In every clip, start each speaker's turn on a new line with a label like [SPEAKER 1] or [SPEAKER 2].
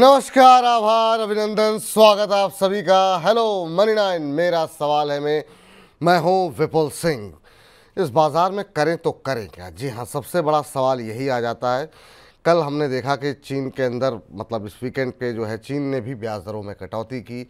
[SPEAKER 1] नमस्कार आभार अभिनंदन स्वागत आप सभी का हेलो मनी नाइन मेरा सवाल है मैं मैं हूं विपुल सिंह इस बाज़ार में करें तो करें क्या जी हाँ सबसे बड़ा सवाल यही आ जाता है कल हमने देखा कि चीन के अंदर मतलब इस वीकेंड पे जो है चीन ने भी ब्याज दरों में कटौती की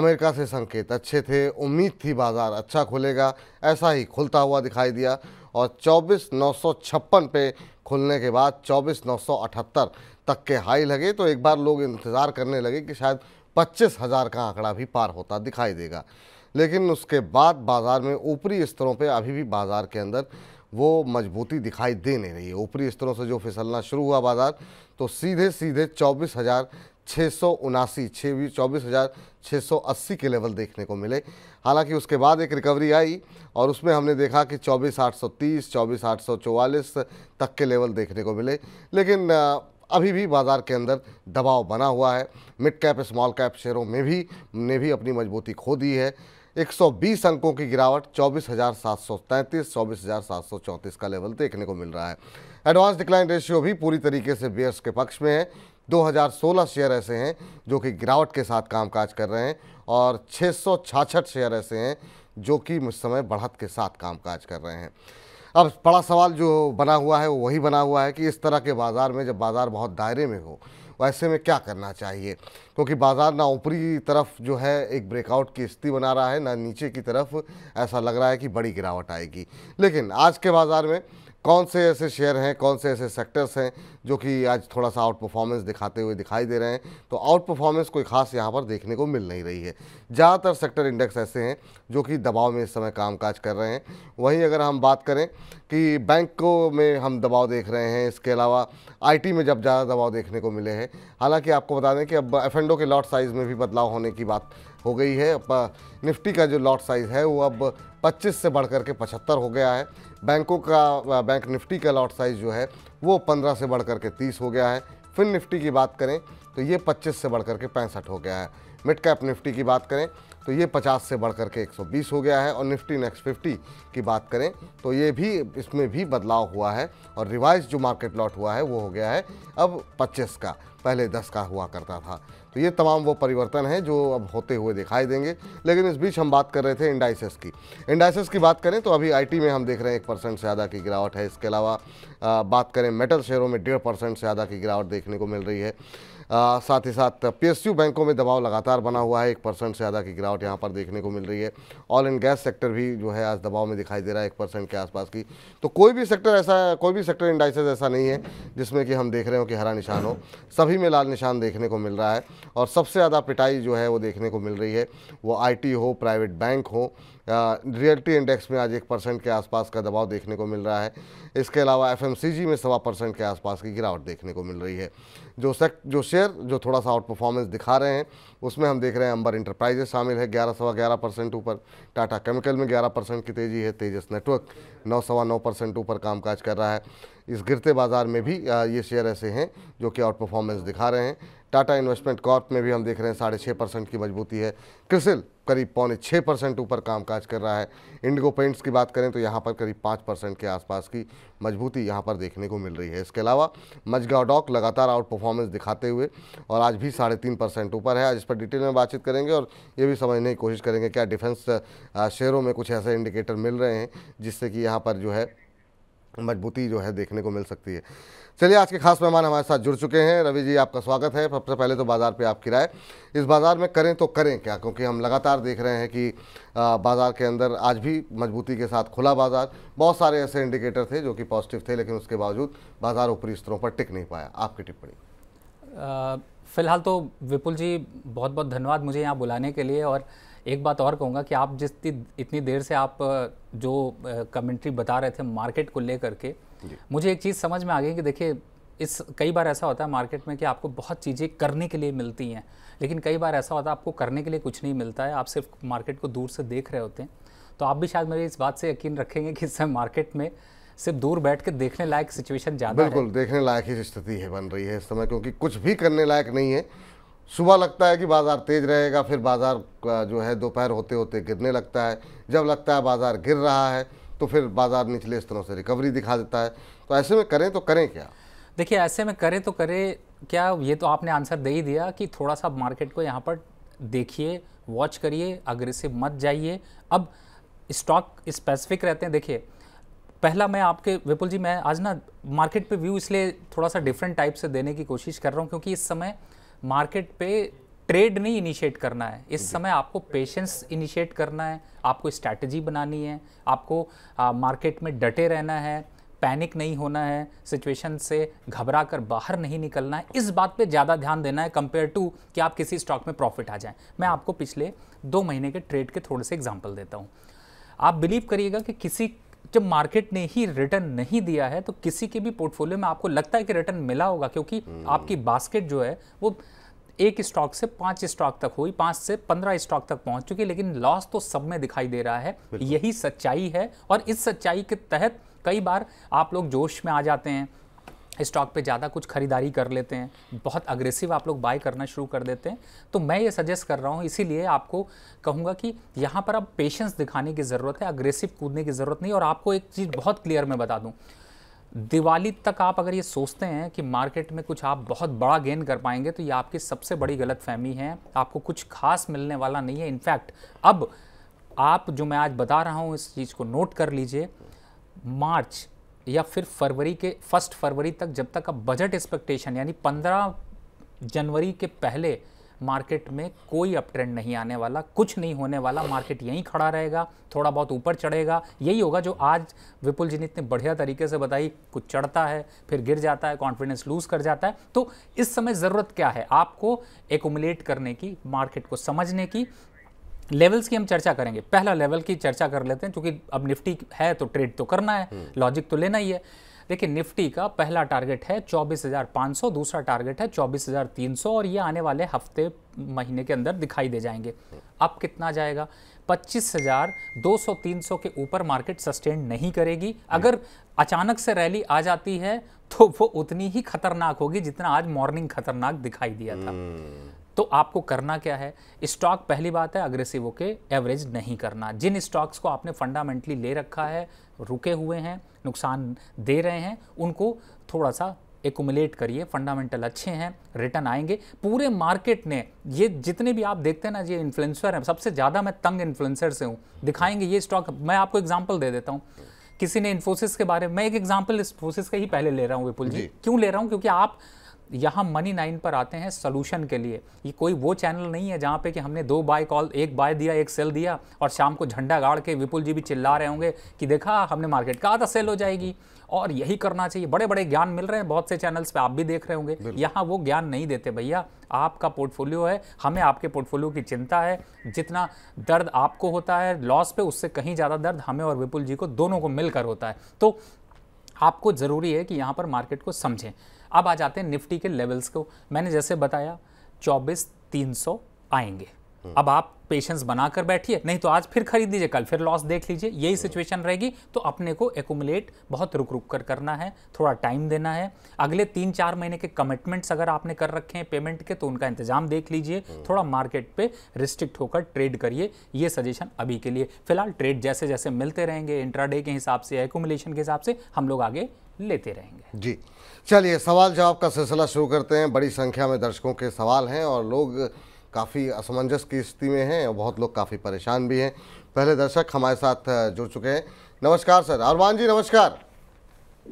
[SPEAKER 1] अमेरिका से संकेत अच्छे थे उम्मीद थी बाज़ार अच्छा खुलेगा ऐसा ही खुलता हुआ दिखाई दिया और चौबीस नौ सौ छप्पन पे खुलने के बाद चौबीस नौ सौ अठहत्तर तक के हाई लगे तो एक बार लोग इंतज़ार करने लगे कि शायद पच्चीस हज़ार का आंकड़ा भी पार होता दिखाई देगा लेकिन उसके बाद बाज़ार में ऊपरी स्तरों पे अभी भी बाज़ार के अंदर वो मजबूती दिखाई दे नहीं रही है ऊपरी स्तरों से जो फिसलना शुरू हुआ बाज़ार तो सीधे सीधे चौबीस हज़ार छः सौ उनासी छः चौबीस हज़ार छः सौ अस्सी के लेवल देखने को मिले हालांकि उसके बाद एक रिकवरी आई और उसमें हमने देखा कि चौबीस आठ सौ तीस चौबीस आठ सौ चौवालीस तक के लेवल देखने को मिले लेकिन अभी भी बाज़ार के अंदर दबाव बना हुआ है मिड कैप स्मॉल कैप शेयरों में भी ने भी अपनी मजबूती खो दी है 120 अंकों की गिरावट चौबीस हज़ार सात सौ तैंतीस चौबीस हज़ार सात सौ चौंतीस का लेवल देखने को मिल रहा है एडवांस डिक्लाइन रेशियो भी पूरी तरीके से बेयर्स के पक्ष में है 2016 शेयर ऐसे हैं जो कि गिरावट के साथ कामकाज कर रहे हैं और छः शेयर ऐसे हैं जो कि मुझ समय बढ़त के साथ कामकाज कर रहे हैं अब बड़ा सवाल जो बना हुआ है वो वही बना हुआ है कि इस तरह के बाज़ार में जब बाज़ार बहुत दायरे में हो वैसे में क्या करना चाहिए क्योंकि बाज़ार ना ऊपरी तरफ जो है एक ब्रेकआउट की स्थिति बना रहा है ना नीचे की तरफ ऐसा लग रहा है कि बड़ी गिरावट आएगी लेकिन आज के बाज़ार में कौन से ऐसे शेयर हैं कौन से ऐसे सेक्टर्स हैं जो कि आज थोड़ा सा आउट परफॉर्मेंस दिखाते हुए दिखाई दे रहे हैं तो आउट परफॉर्मेंस कोई खास यहाँ पर देखने को मिल नहीं रही है ज़्यादातर सेक्टर इंडेक्स ऐसे हैं जो कि दबाव में इस समय कामकाज कर रहे हैं वहीं अगर हम बात करें कि बैंकों में हम दबाव देख रहे हैं इसके अलावा आईटी में जब ज़्यादा दबाव देखने को मिले हैं हालांकि आपको बता दें कि अब एफ के लॉट साइज़ में भी बदलाव होने की बात हो गई है निफ्टी का जो लॉट साइज़ है वो अब 25 से बढ़कर के 75 हो गया है बैंकों का बैंक निफ्टी का लॉट साइज जो है वो 15 से बढ़ करके 30 हो गया है फिन निफ्टी की बात करें तो ये 25 से बढ़ करके पैंसठ हो गया है मिड कैप निफ्टी की बात करें तो ये 50 से बढ़ के 120 हो गया है और निफ्टी नेक्स्ट 50 की बात करें तो ये भी इसमें भी बदलाव हुआ है और रिवाइज जो मार्केट लॉट हुआ है वो हो गया है अब 25 का पहले 10 का हुआ करता था तो ये तमाम वो परिवर्तन हैं जो अब होते हुए दिखाई देंगे लेकिन इस बीच हम बात कर रहे थे इंडाइसिस की इंडाइसिस की बात करें तो अभी आईटी में हम देख रहे हैं एक परसेंट से ज़्यादा की गिरावट है इसके अलावा बात करें मेटल शेयरों में डेढ़ परसेंट से ज़्यादा की गिरावट देखने को मिल रही है साथ ही साथ पीएसयू बैंकों में दबाव लगातार बना हुआ है एक परसेंट से ज़्यादा की गिरावट यहाँ पर देखने को मिल रही है ऑयल एंड गैस सेक्टर भी जो है आज दबाव में दिखाई दे रहा है एक परसेंट के आसपास की तो कोई भी सेक्टर ऐसा कोई भी सेक्टर इंडाइसेज ऐसा नहीं है जिसमें कि हम देख रहे हो कि हरा निशान हो सभी में लाल निशान देखने को मिल रहा है और सबसे ज़्यादा पिटाई जो है वो देखने को मिल रही है वो आई हो प्राइवेट बैंक हो रियल्टी इंडेक्स में आज एक परसेंट के आसपास का दबाव देखने को मिल रहा है इसके अलावा एफ में सवा परसेंट के आसपास की गिरावट देखने को मिल रही है जो सेक्ट जो शेयर जो थोड़ा सा आउट परफॉर्मेंस दिखा रहे हैं उसमें हम देख रहे हैं अंबर इंटरप्राइजेज शामिल है ग्यारह सवा ग्यारह परसेंट ऊपर टाटा केमिकल में ग्यारह परसेंट की तेज़ी है तेजस नेटवर्क नौ सवा नौ परसेंट ऊपर कामकाज कर रहा है इस गिरते बाज़ार में भी ये शेयर ऐसे हैं जो कि आउट परफॉर्मेंस दिखा रहे हैं टाटा इन्वेस्टमेंट कॉर्प में भी हम देख रहे हैं साढ़े छः परसेंट की मजबूती है क्रिसिल करीब पौने छः परसेंट ऊपर कामकाज कर रहा है इंडिगो पेंट्स की बात करें तो यहाँ पर करीब पाँच परसेंट के आसपास की मजबूती यहाँ पर देखने को मिल रही है इसके अलावा मजगाव डॉक लगातार आउट परफॉर्मेंस दिखाते हुए और आज भी साढ़े तीन परसेंट ऊपर है आज इस पर डिटेल में बातचीत करेंगे और ये भी समझने की कोशिश करेंगे क्या डिफेंस शेयरों में कुछ ऐसे इंडिकेटर मिल रहे हैं जिससे कि यहाँ पर जो है मजबूती जो है देखने को मिल सकती है चलिए आज के खास मेहमान हमारे साथ जुड़ चुके हैं रवि जी आपका स्वागत है सबसे पहले तो बाज़ार पे आपकी राय इस बाज़ार में करें तो करें क्या क्योंकि हम लगातार देख रहे हैं कि बाज़ार के अंदर आज भी मजबूती के साथ खुला बाज़ार बहुत सारे ऐसे इंडिकेटर थे जो कि पॉजिटिव थे लेकिन उसके बावजूद बाज़ार ऊपरी स्तरों पर टिक नहीं पाया आपकी
[SPEAKER 2] टिप्पणी फ़िलहाल तो विपुल जी बहुत बहुत धन्यवाद मुझे यहाँ बुलाने के लिए और एक बात और कहूँगा कि आप जिस इतनी देर से आप जो कमेंट्री बता रहे थे मार्केट को लेकर के मुझे एक चीज़ समझ में आ गई कि देखिए इस कई बार ऐसा होता है मार्केट में कि आपको बहुत चीज़ें करने के लिए मिलती हैं लेकिन कई बार ऐसा होता है आपको करने के लिए कुछ नहीं मिलता है आप सिर्फ मार्केट को दूर से देख रहे होते हैं तो आप भी शायद मेरी इस बात से यकीन रखेंगे कि इस समय मार्केट में सिर्फ दूर बैठ के देखने लायक सिचुएशन
[SPEAKER 1] ज़्यादा बिल्कुल देखने लायक ही स्थिति है बन रही है इस समय क्योंकि कुछ भी करने लायक नहीं है सुबह लगता है कि बाज़ार तेज़ रहेगा फिर बाज़ार जो है दोपहर होते होते गिरने लगता है जब लगता है बाज़ार गिर रहा है तो फिर बाज़ार निचले स्तरों से रिकवरी दिखा देता है तो ऐसे में करें तो करें क्या
[SPEAKER 2] देखिए ऐसे में करें तो करें क्या ये तो आपने आंसर दे ही दिया कि थोड़ा सा मार्केट को यहाँ पर देखिए वॉच करिए अग्रेसिव मत जाइए अब स्टॉक स्पेसिफिक रहते हैं देखिए पहला मैं आपके विपुल जी मैं आज ना मार्केट पे व्यू इसलिए थोड़ा सा डिफरेंट टाइप से देने की कोशिश कर रहा हूँ क्योंकि इस समय मार्केट पे ट्रेड नहीं इनिशिएट करना है इस समय आपको पेशेंस इनिशिएट करना है आपको स्ट्रैटेजी बनानी है आपको मार्केट में डटे रहना है पैनिक नहीं होना है सिचुएशन से घबरा कर बाहर नहीं निकलना है इस बात पे ज़्यादा ध्यान देना है कंपेयर टू कि आप किसी स्टॉक में प्रॉफिट आ जाए मैं आपको पिछले दो महीने के ट्रेड के थोड़े से एग्जाम्पल देता हूँ आप बिलीव करिएगा कि किसी जब मार्केट ने ही रिटर्न नहीं दिया है तो किसी के भी पोर्टफोलियो में आपको लगता है कि रिटर्न मिला होगा क्योंकि हम्म। आपकी बास्केट जो है वो एक स्टॉक से पांच स्टॉक तक हुई पांच से पंद्रह स्टॉक तक पहुंच चुकी लेकिन लॉस तो सब में दिखाई दे रहा है यही सच्चाई है और इस सच्चाई के तहत कई बार आप लोग जोश में आ जाते हैं स्टॉक पे ज़्यादा कुछ खरीदारी कर लेते हैं बहुत अग्रेसिव आप लोग बाय करना शुरू कर देते हैं तो मैं ये सजेस्ट कर रहा हूँ इसीलिए आपको कहूँगा कि यहाँ पर आप पेशेंस दिखाने की ज़रूरत है अग्रेसिव कूदने की ज़रूरत नहीं और आपको एक चीज़ बहुत क्लियर मैं बता दूँ दिवाली तक आप अगर ये सोचते हैं कि मार्केट में कुछ आप बहुत बड़ा गेन कर पाएंगे तो ये आपकी सबसे बड़ी गलत फहमी है आपको कुछ खास मिलने वाला नहीं है इनफैक्ट अब आप जो मैं आज बता रहा हूँ इस चीज़ को नोट कर लीजिए मार्च या फिर फरवरी के फर्स्ट फरवरी तक जब तक आप बजट एक्सपेक्टेशन यानी पंद्रह जनवरी के पहले मार्केट में कोई अप ट्रेंड नहीं आने वाला कुछ नहीं होने वाला मार्केट यहीं खड़ा रहेगा थोड़ा बहुत ऊपर चढ़ेगा यही होगा जो आज विपुल जी ने इतने बढ़िया तरीके से बताई कुछ चढ़ता है फिर गिर जाता है कॉन्फिडेंस लूज कर जाता है तो इस समय ज़रूरत क्या है आपको एकोमुलेट करने की मार्केट को समझने की लेवल्स की हम चर्चा करेंगे पहला लेवल की चर्चा कर लेते हैं क्योंकि अब निफ्टी है तो ट्रेड तो करना है हम्म। लॉजिक तो लेना ही है देखिए निफ्टी का पहला टारगेट है 24,500 दूसरा टारगेट है 24,300 और ये आने वाले हफ्ते महीने के अंदर दिखाई दे जाएंगे अब कितना जाएगा 25,200 300 के ऊपर मार्केट सस्टेन नहीं करेगी अगर अचानक से रैली आ जाती है तो वो उतनी ही खतरनाक होगी जितना आज मॉर्निंग खतरनाक दिखाई दिया था हम्म। तो आपको करना क्या है स्टॉक पहली बात है अग्रेसिव होके एवरेज नहीं करना जिन स्टॉक्स को आपने फंडामेंटली ले रखा है रुके हुए हैं नुकसान दे रहे हैं उनको थोड़ा सा एकुमुलेट करिए फंडामेंटल अच्छे हैं रिटर्न आएंगे पूरे मार्केट ने ये जितने भी आप देखते हैं ना ये इन्फ्लुएंसर हैं सबसे ज़्यादा मैं तंग इन्फ्लुएंसर से हूँ दिखाएंगे ये स्टॉक मैं आपको एग्जाम्पल दे देता हूँ किसी ने इन्फोसिस के बारे में मैं एक एग्जाम्पल इन्फोसिस का ही पहले ले रहा हूँ विपुल जी, क्यों ले रहा हूँ क्योंकि आप यहाँ मनी नाइन पर आते हैं सोल्यूशन के लिए ये कोई वो चैनल नहीं है जहाँ पे कि हमने दो बाय कॉल एक बाय दिया एक सेल दिया और शाम को झंडा गाड़ के विपुल जी भी चिल्ला रहे होंगे कि देखा हमने मार्केट कहा था सेल हो जाएगी और यही करना चाहिए बड़े बड़े ज्ञान मिल रहे हैं बहुत से चैनल्स पे आप भी देख रहे होंगे यहाँ वो ज्ञान नहीं देते भैया आपका पोर्टफोलियो है हमें आपके पोर्टफोलियो की चिंता है जितना दर्द आपको होता है लॉस पे उससे कहीं ज़्यादा दर्द हमें और विपुल जी को दोनों को मिलकर होता है तो आपको ज़रूरी है कि यहाँ पर मार्केट को समझें अब आ जाते हैं निफ्टी के लेवल्स को मैंने जैसे बताया चौबीस तीन सौ आएंगे हम्म। अब आप पेशेंस बनाकर बैठिए नहीं तो आज फिर खरीद लीजिए कल फिर लॉस देख लीजिए यही सिचुएशन हम्म। रहेगी तो अपने को एकोमुलेट बहुत रुक रुक कर करना है थोड़ा टाइम देना है अगले तीन चार महीने के कमिटमेंट्स अगर आपने कर रखे हैं पेमेंट के तो उनका इंतजाम देख लीजिए हम्म। थोड़ा मार्केट पे रिस्ट्रिक्ट होकर ट्रेड करिए ये सजेशन अभी के लिए फिलहाल ट्रेड जैसे जैसे मिलते रहेंगे इंट्राडे के हिसाब से एकोमुलेशन के हिसाब से हम लोग आगे लेते
[SPEAKER 1] रहेंगे जी चलिए सवाल जवाब का सिलसिला शुरू करते हैं बड़ी संख्या में दर्शकों के सवाल हैं और लोग काफ़ी असमंजस की स्थिति में हैं और बहुत लोग काफ़ी परेशान भी हैं पहले दर्शक हमारे साथ जुड़ चुके हैं नमस्कार सर अरमान जी नमस्कार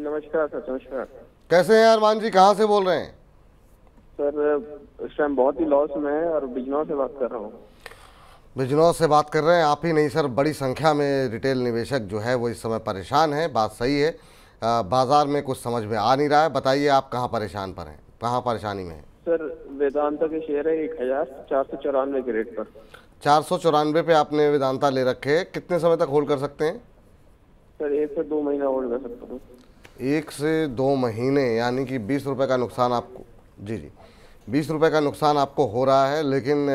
[SPEAKER 1] नमस्कार सर नमस्कार कैसे हैं अरमान जी कहाँ से बोल रहे हैं सर इस टाइम बहुत ही लॉस में है और बिजनौर से बात कर रहा हूँ बिजनौर से बात कर रहे हैं आप ही नहीं सर बड़ी संख्या में रिटेल निवेशक जो है वो इस समय परेशान है बात सही है बाज़ार में कुछ समझ में आ नहीं रहा है बताइए आप कहाँ परेशान पर हैं कहाँ परेशानी में हैं सर वेदांता के शेयर है एक हज़ार चार सौ चौरानवे के रेट पर चार सौ चौरानवे पे आपने वेदांता ले रखे है कितने समय तक होल्ड कर सकते हैं सर एक से दो महीना होल्ड कर सकता हूँ एक से दो महीने यानी कि बीस रुपये का नुकसान आपको जी जी बीस रुपये का नुकसान आपको हो रहा है लेकिन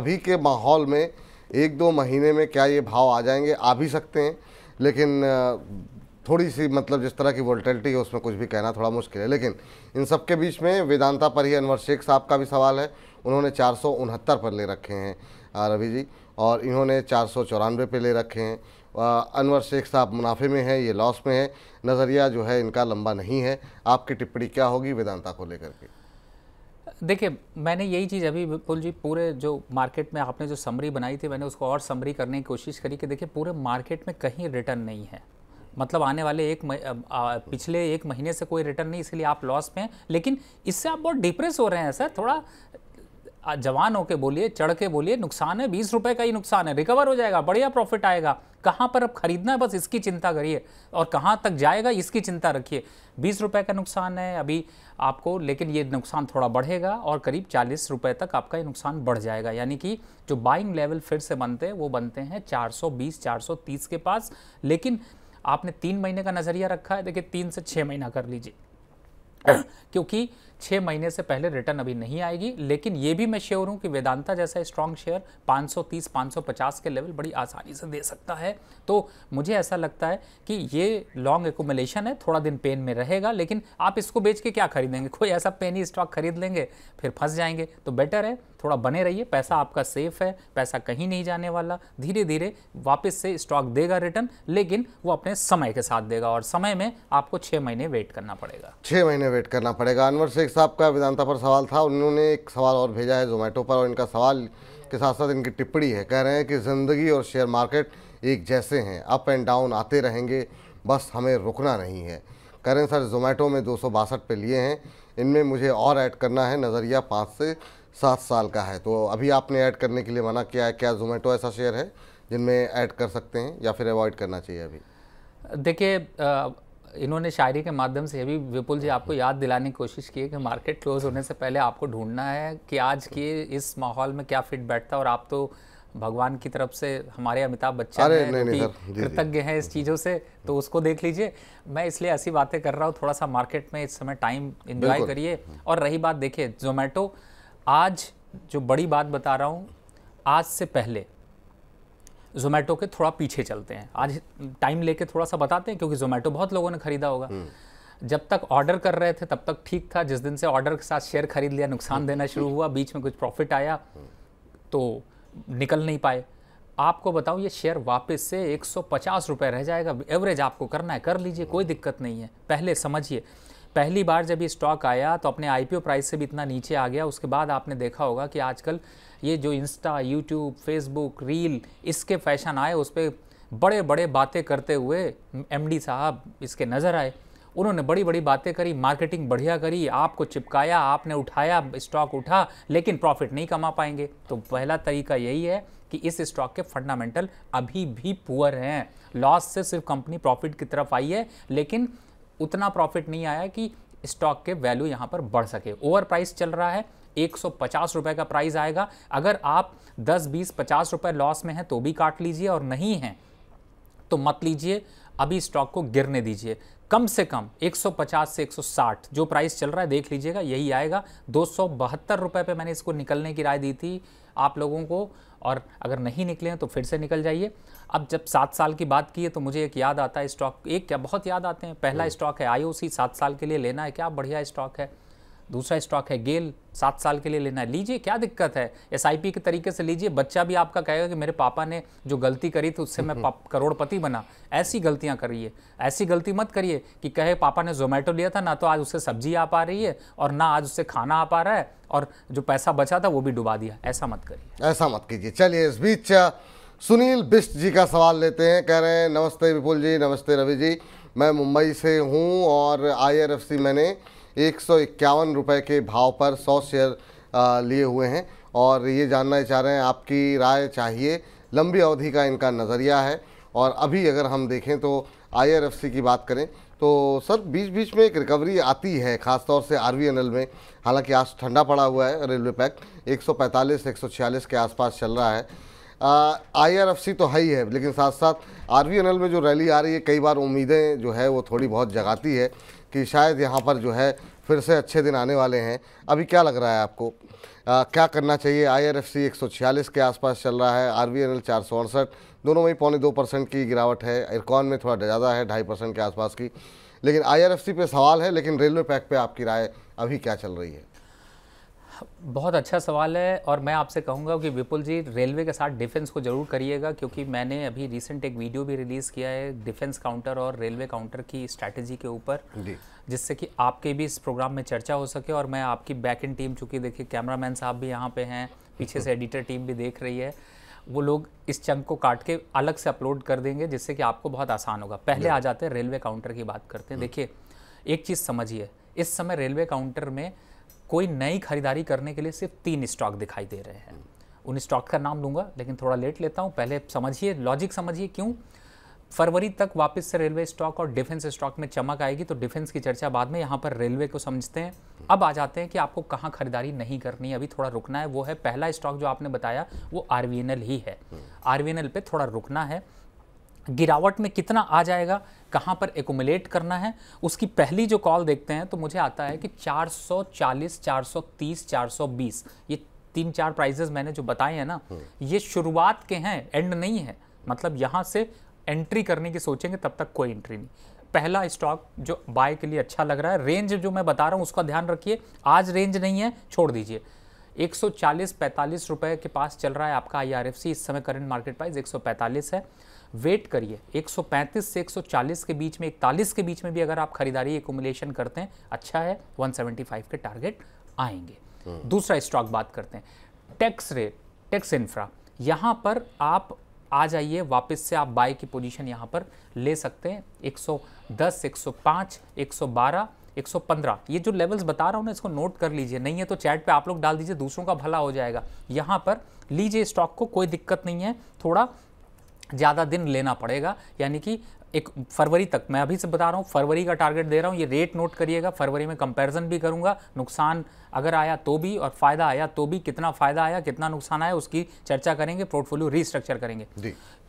[SPEAKER 1] अभी के माहौल में एक दो महीने में क्या ये भाव आ जाएंगे आ भी सकते हैं लेकिन थोड़ी सी मतलब जिस तरह की वोल्टेलिटी है उसमें कुछ भी कहना थोड़ा मुश्किल है लेकिन इन सब के बीच में वेदांता पर ही अनवर शेख साहब का भी सवाल है उन्होंने चार पर ले रखे हैं रवि जी और इन्होंने चार सौ चौरानवे पे ले रखे हैं अनवर शेख साहब मुनाफे में है ये लॉस में है नज़रिया जो है इनका लंबा नहीं है आपकी टिप्पणी क्या होगी वेदांता को लेकर के
[SPEAKER 2] देखिए मैंने यही चीज़ अभी विपुल जी पूरे जो मार्केट में आपने जो समरी बनाई थी मैंने उसको और समरी करने की कोशिश करी कि देखिए पूरे मार्केट में कहीं रिटर्न नहीं है मतलब आने वाले एक पिछले एक महीने से कोई रिटर्न नहीं इसलिए आप लॉस में लेकिन इससे आप बहुत डिप्रेस हो रहे हैं सर थोड़ा जवान होके बोलिए चढ़ के बोलिए नुकसान है बीस रुपए का ही नुकसान है रिकवर हो जाएगा बढ़िया प्रॉफिट आएगा कहाँ पर अब खरीदना है बस इसकी चिंता करिए और कहाँ तक जाएगा इसकी चिंता रखिए बीस रुपए का नुकसान है अभी आपको लेकिन ये नुकसान थोड़ा बढ़ेगा और करीब चालीस रुपये तक आपका ये नुकसान बढ़ जाएगा यानी कि जो बाइंग लेवल फिर से बनते हैं वो बनते हैं चार सौ के पास लेकिन आपने तीन महीने का नज़रिया रखा है देखिए तीन से छह महीना कर लीजिए क्योंकि छः महीने से पहले रिटर्न अभी नहीं आएगी लेकिन ये भी मैं श्योर हूँ कि वेदांता जैसा स्ट्रॉन्ग शेयर 530 550 के लेवल बड़ी आसानी से दे सकता है तो मुझे ऐसा लगता है कि ये लॉन्ग एकोमलेशन है थोड़ा दिन पेन में रहेगा लेकिन आप इसको बेच के क्या खरीदेंगे कोई ऐसा ही स्टॉक खरीद लेंगे फिर फंस जाएंगे तो बेटर है थोड़ा बने रहिए पैसा आपका सेफ है पैसा कहीं नहीं जाने वाला धीरे धीरे वापस से स्टॉक देगा रिटर्न लेकिन वो अपने समय के साथ देगा और समय में आपको छः महीने वेट करना पड़ेगा
[SPEAKER 1] छः महीने वेट करना पड़ेगा अनवर शेख साहब का वेदांता पर सवाल था उन्होंने एक सवाल और भेजा है जोमेटो पर और इनका सवाल के साथ साथ इनकी टिप्पणी है कह रहे हैं कि ज़िंदगी और शेयर मार्केट एक जैसे हैं अप एंड डाउन आते रहेंगे बस हमें रुकना नहीं है कह रहे हैं सर जोमेटो में दो पे लिए हैं इनमें मुझे और ऐड करना है नज़रिया पाँच से सात साल का है तो अभी आपने ऐड करने के लिए मना किया है क्या जोमेटो ऐसा शेयर है जिनमें ऐड कर सकते हैं या फिर अवॉइड करना चाहिए अभी देखिए
[SPEAKER 2] इन्होंने शायरी के माध्यम से भी विपुल जी आपको याद दिलाने की कोशिश की है कि मार्केट क्लोज होने से पहले आपको ढूंढना है कि आज के इस माहौल में क्या फिट बैठता और आप तो भगवान की तरफ से हमारे अमिताभ बच्चन कृतज्ञ हैं इस चीज़ों से तो उसको देख लीजिए मैं इसलिए ऐसी बातें कर रहा हूँ थोड़ा सा मार्केट में इस समय टाइम इन्जॉय करिए और रही बात देखिए जोमेटो आज जो बड़ी बात बता रहा हूँ आज से पहले जोमेटो के थोड़ा पीछे चलते हैं आज टाइम लेके थोड़ा सा बताते हैं क्योंकि जोमेटो बहुत लोगों ने खरीदा होगा हम्म। जब तक ऑर्डर कर रहे थे तब तक ठीक था जिस दिन से ऑर्डर के साथ शेयर खरीद लिया नुकसान हम्म। देना शुरू हुआ बीच में कुछ प्रॉफिट आया हम्म। तो निकल नहीं पाए आपको बताओ ये शेयर वापस से एक सौ रह जाएगा एवरेज आपको करना है कर लीजिए कोई दिक्कत नहीं है पहले समझिए पहली बार जब ये स्टॉक आया तो अपने आईपीओ प्राइस से भी इतना नीचे आ गया उसके बाद आपने देखा होगा कि आजकल ये जो इंस्टा यूट्यूब फेसबुक रील इसके फैशन आए उस पर बड़े बड़े बातें करते हुए एमडी साहब इसके नज़र आए उन्होंने बड़ी बड़ी बातें करी मार्केटिंग बढ़िया करी आपको चिपकाया आपने उठाया स्टॉक उठा लेकिन प्रॉफिट नहीं कमा पाएंगे तो पहला तरीका यही है कि इस स्टॉक के फंडामेंटल अभी भी पुअर हैं लॉस से सिर्फ कंपनी प्रॉफिट की तरफ आई है लेकिन उतना प्रॉफिट नहीं आया कि स्टॉक के वैल्यू यहाँ पर बढ़ सके ओवर प्राइस चल रहा है एक रुपए का प्राइस आएगा अगर आप 10 बीस पचास रुपए लॉस में हैं तो भी काट लीजिए और नहीं हैं तो मत लीजिए अभी स्टॉक को गिरने दीजिए कम से कम 150 से 160 जो प्राइस चल रहा है देख लीजिएगा यही आएगा दो रुपए पे मैंने इसको निकलने की राय दी थी आप लोगों को और अगर नहीं निकले हैं तो फिर से निकल जाइए अब जब सात साल की बात की है तो मुझे एक याद आता है स्टॉक एक क्या बहुत याद आते हैं पहला हम्म। स्टॉक है आईओसी सात साल के लिए लेना है क्या बढ़िया स्टॉक है दूसरा स्टॉक है गेल सात साल के लिए लेना है लीजिए क्या दिक्कत है एस के तरीके से लीजिए बच्चा भी आपका कहेगा कि मेरे पापा ने जो गलती करी थी उससे मैं करोड़पति बना ऐसी गलतियां करिए ऐसी गलती मत करिए कि कहे पापा ने जोमेटो लिया था ना तो आज उससे सब्जी आ पा रही है और ना आज उससे खाना आ पा रहा है और
[SPEAKER 1] जो पैसा बचा था वो भी डुबा दिया ऐसा मत करिए ऐसा मत कीजिए चलिए इस बीच सुनील बिस्ट जी का सवाल लेते हैं कह रहे हैं नमस्ते विपुल जी नमस्ते रवि जी मैं मुंबई से हूँ और आई मैंने एक सौ इक्यावन रुपये के भाव पर सौ शेयर लिए हुए हैं और ये जानना चाह रहे हैं आपकी राय चाहिए लंबी अवधि का इनका नज़रिया है और अभी अगर हम देखें तो आई की बात करें तो सर बीच बीच में एक रिकवरी आती है खासतौर से आर में हालांकि आज ठंडा पड़ा हुआ है रेलवे पैक 145 146 के आसपास चल रहा है आई तो है ही है लेकिन साथ साथ आर में जो रैली आ रही है कई बार उम्मीदें जो है वो थोड़ी बहुत जगाती है कि शायद यहाँ पर जो है फिर से अच्छे दिन आने वाले हैं अभी क्या लग रहा है आपको आ, क्या करना चाहिए आईआरएफसी 146 के आसपास चल रहा है एल चार सौ अड़सठ दोनों में ही पौने दो परसेंट की गिरावट है इरकॉन में थोड़ा ज़्यादा है ढाई परसेंट के आसपास की लेकिन आईआरएफसी पे सवाल है लेकिन रेलवे पैक पे आपकी राय अभी क्या चल रही है
[SPEAKER 2] बहुत अच्छा सवाल है और मैं आपसे कहूँगा कि विपुल जी रेलवे के साथ डिफेंस को ज़रूर करिएगा क्योंकि मैंने अभी रिसेंट एक वीडियो भी रिलीज़ किया है डिफेंस काउंटर और रेलवे काउंटर की स्ट्रैटेजी के ऊपर जिससे कि आपके भी इस प्रोग्राम में चर्चा हो सके और मैं आपकी बैक इन टीम चूँकि देखिए कैमरामैन साहब भी यहाँ पे हैं पीछे से एडिटर टीम भी देख रही है वो लोग इस चंक को काट के अलग से अपलोड कर देंगे जिससे कि आपको बहुत आसान होगा पहले आ जाते हैं रेलवे काउंटर की बात करते हैं देखिए एक चीज़ समझिए इस समय रेलवे काउंटर में कोई नई खरीदारी करने के लिए सिर्फ तीन स्टॉक दिखाई दे रहे हैं उन स्टॉक का नाम लूंगा लेकिन थोड़ा लेट लेता हूँ पहले समझिए लॉजिक समझिए क्यों फरवरी तक वापस से रेलवे स्टॉक और डिफेंस स्टॉक में चमक आएगी तो डिफेंस की चर्चा बाद में यहाँ पर रेलवे को समझते हैं अब आ जाते हैं कि आपको कहाँ खरीदारी नहीं करनी है अभी थोड़ा रुकना है वो है पहला स्टॉक जो आपने बताया वो आर ही है आर पे थोड़ा रुकना है गिरावट में कितना आ जाएगा कहाँ पर एकोमुलेट करना है उसकी पहली जो कॉल देखते हैं तो मुझे आता है कि 440, 430, 420 ये तीन चार प्राइजेस मैंने जो बताए हैं ना हम्म। ये शुरुआत के हैं एंड नहीं है मतलब यहाँ से एंट्री करने की सोचेंगे तब तक कोई एंट्री नहीं पहला स्टॉक जो बाय के लिए अच्छा लग रहा है रेंज जो मैं बता रहा हूँ उसका ध्यान रखिए आज रेंज नहीं है छोड़ दीजिए 140-45 रुपए के पास चल रहा है आपका आई इस समय करंट मार्केट प्राइस 145 है वेट करिए 135 से 140 के बीच में इकतालीस के बीच में भी अगर आप खरीदारी एकोमुलेशन करते हैं अच्छा है 175 के टारगेट आएंगे हम्म। दूसरा स्टॉक बात करते हैं टैक्स रेट टैक्स इंफ्रा यहाँ पर आप आ जाइए वापस से आप बाय की पोजीशन यहाँ पर ले सकते हैं 110, 105, 112 115 ये जो लेवल्स बता रहा हूँ ना इसको नोट कर लीजिए नहीं है तो चैट पे आप लोग डाल दीजिए दूसरों का भला हो जाएगा यहाँ पर लीजिए स्टॉक को कोई दिक्कत नहीं है थोड़ा ज़्यादा दिन लेना पड़ेगा यानी कि एक फरवरी तक मैं अभी से बता रहा हूँ फरवरी का टारगेट दे रहा हूँ ये रेट नोट करिएगा फरवरी में कंपैरिजन भी करूँगा नुकसान अगर आया तो भी और फ़ायदा आया तो भी कितना फ़ायदा आया कितना नुकसान आया उसकी चर्चा करेंगे पोर्टफोलियो रीस्ट्रक्चर करेंगे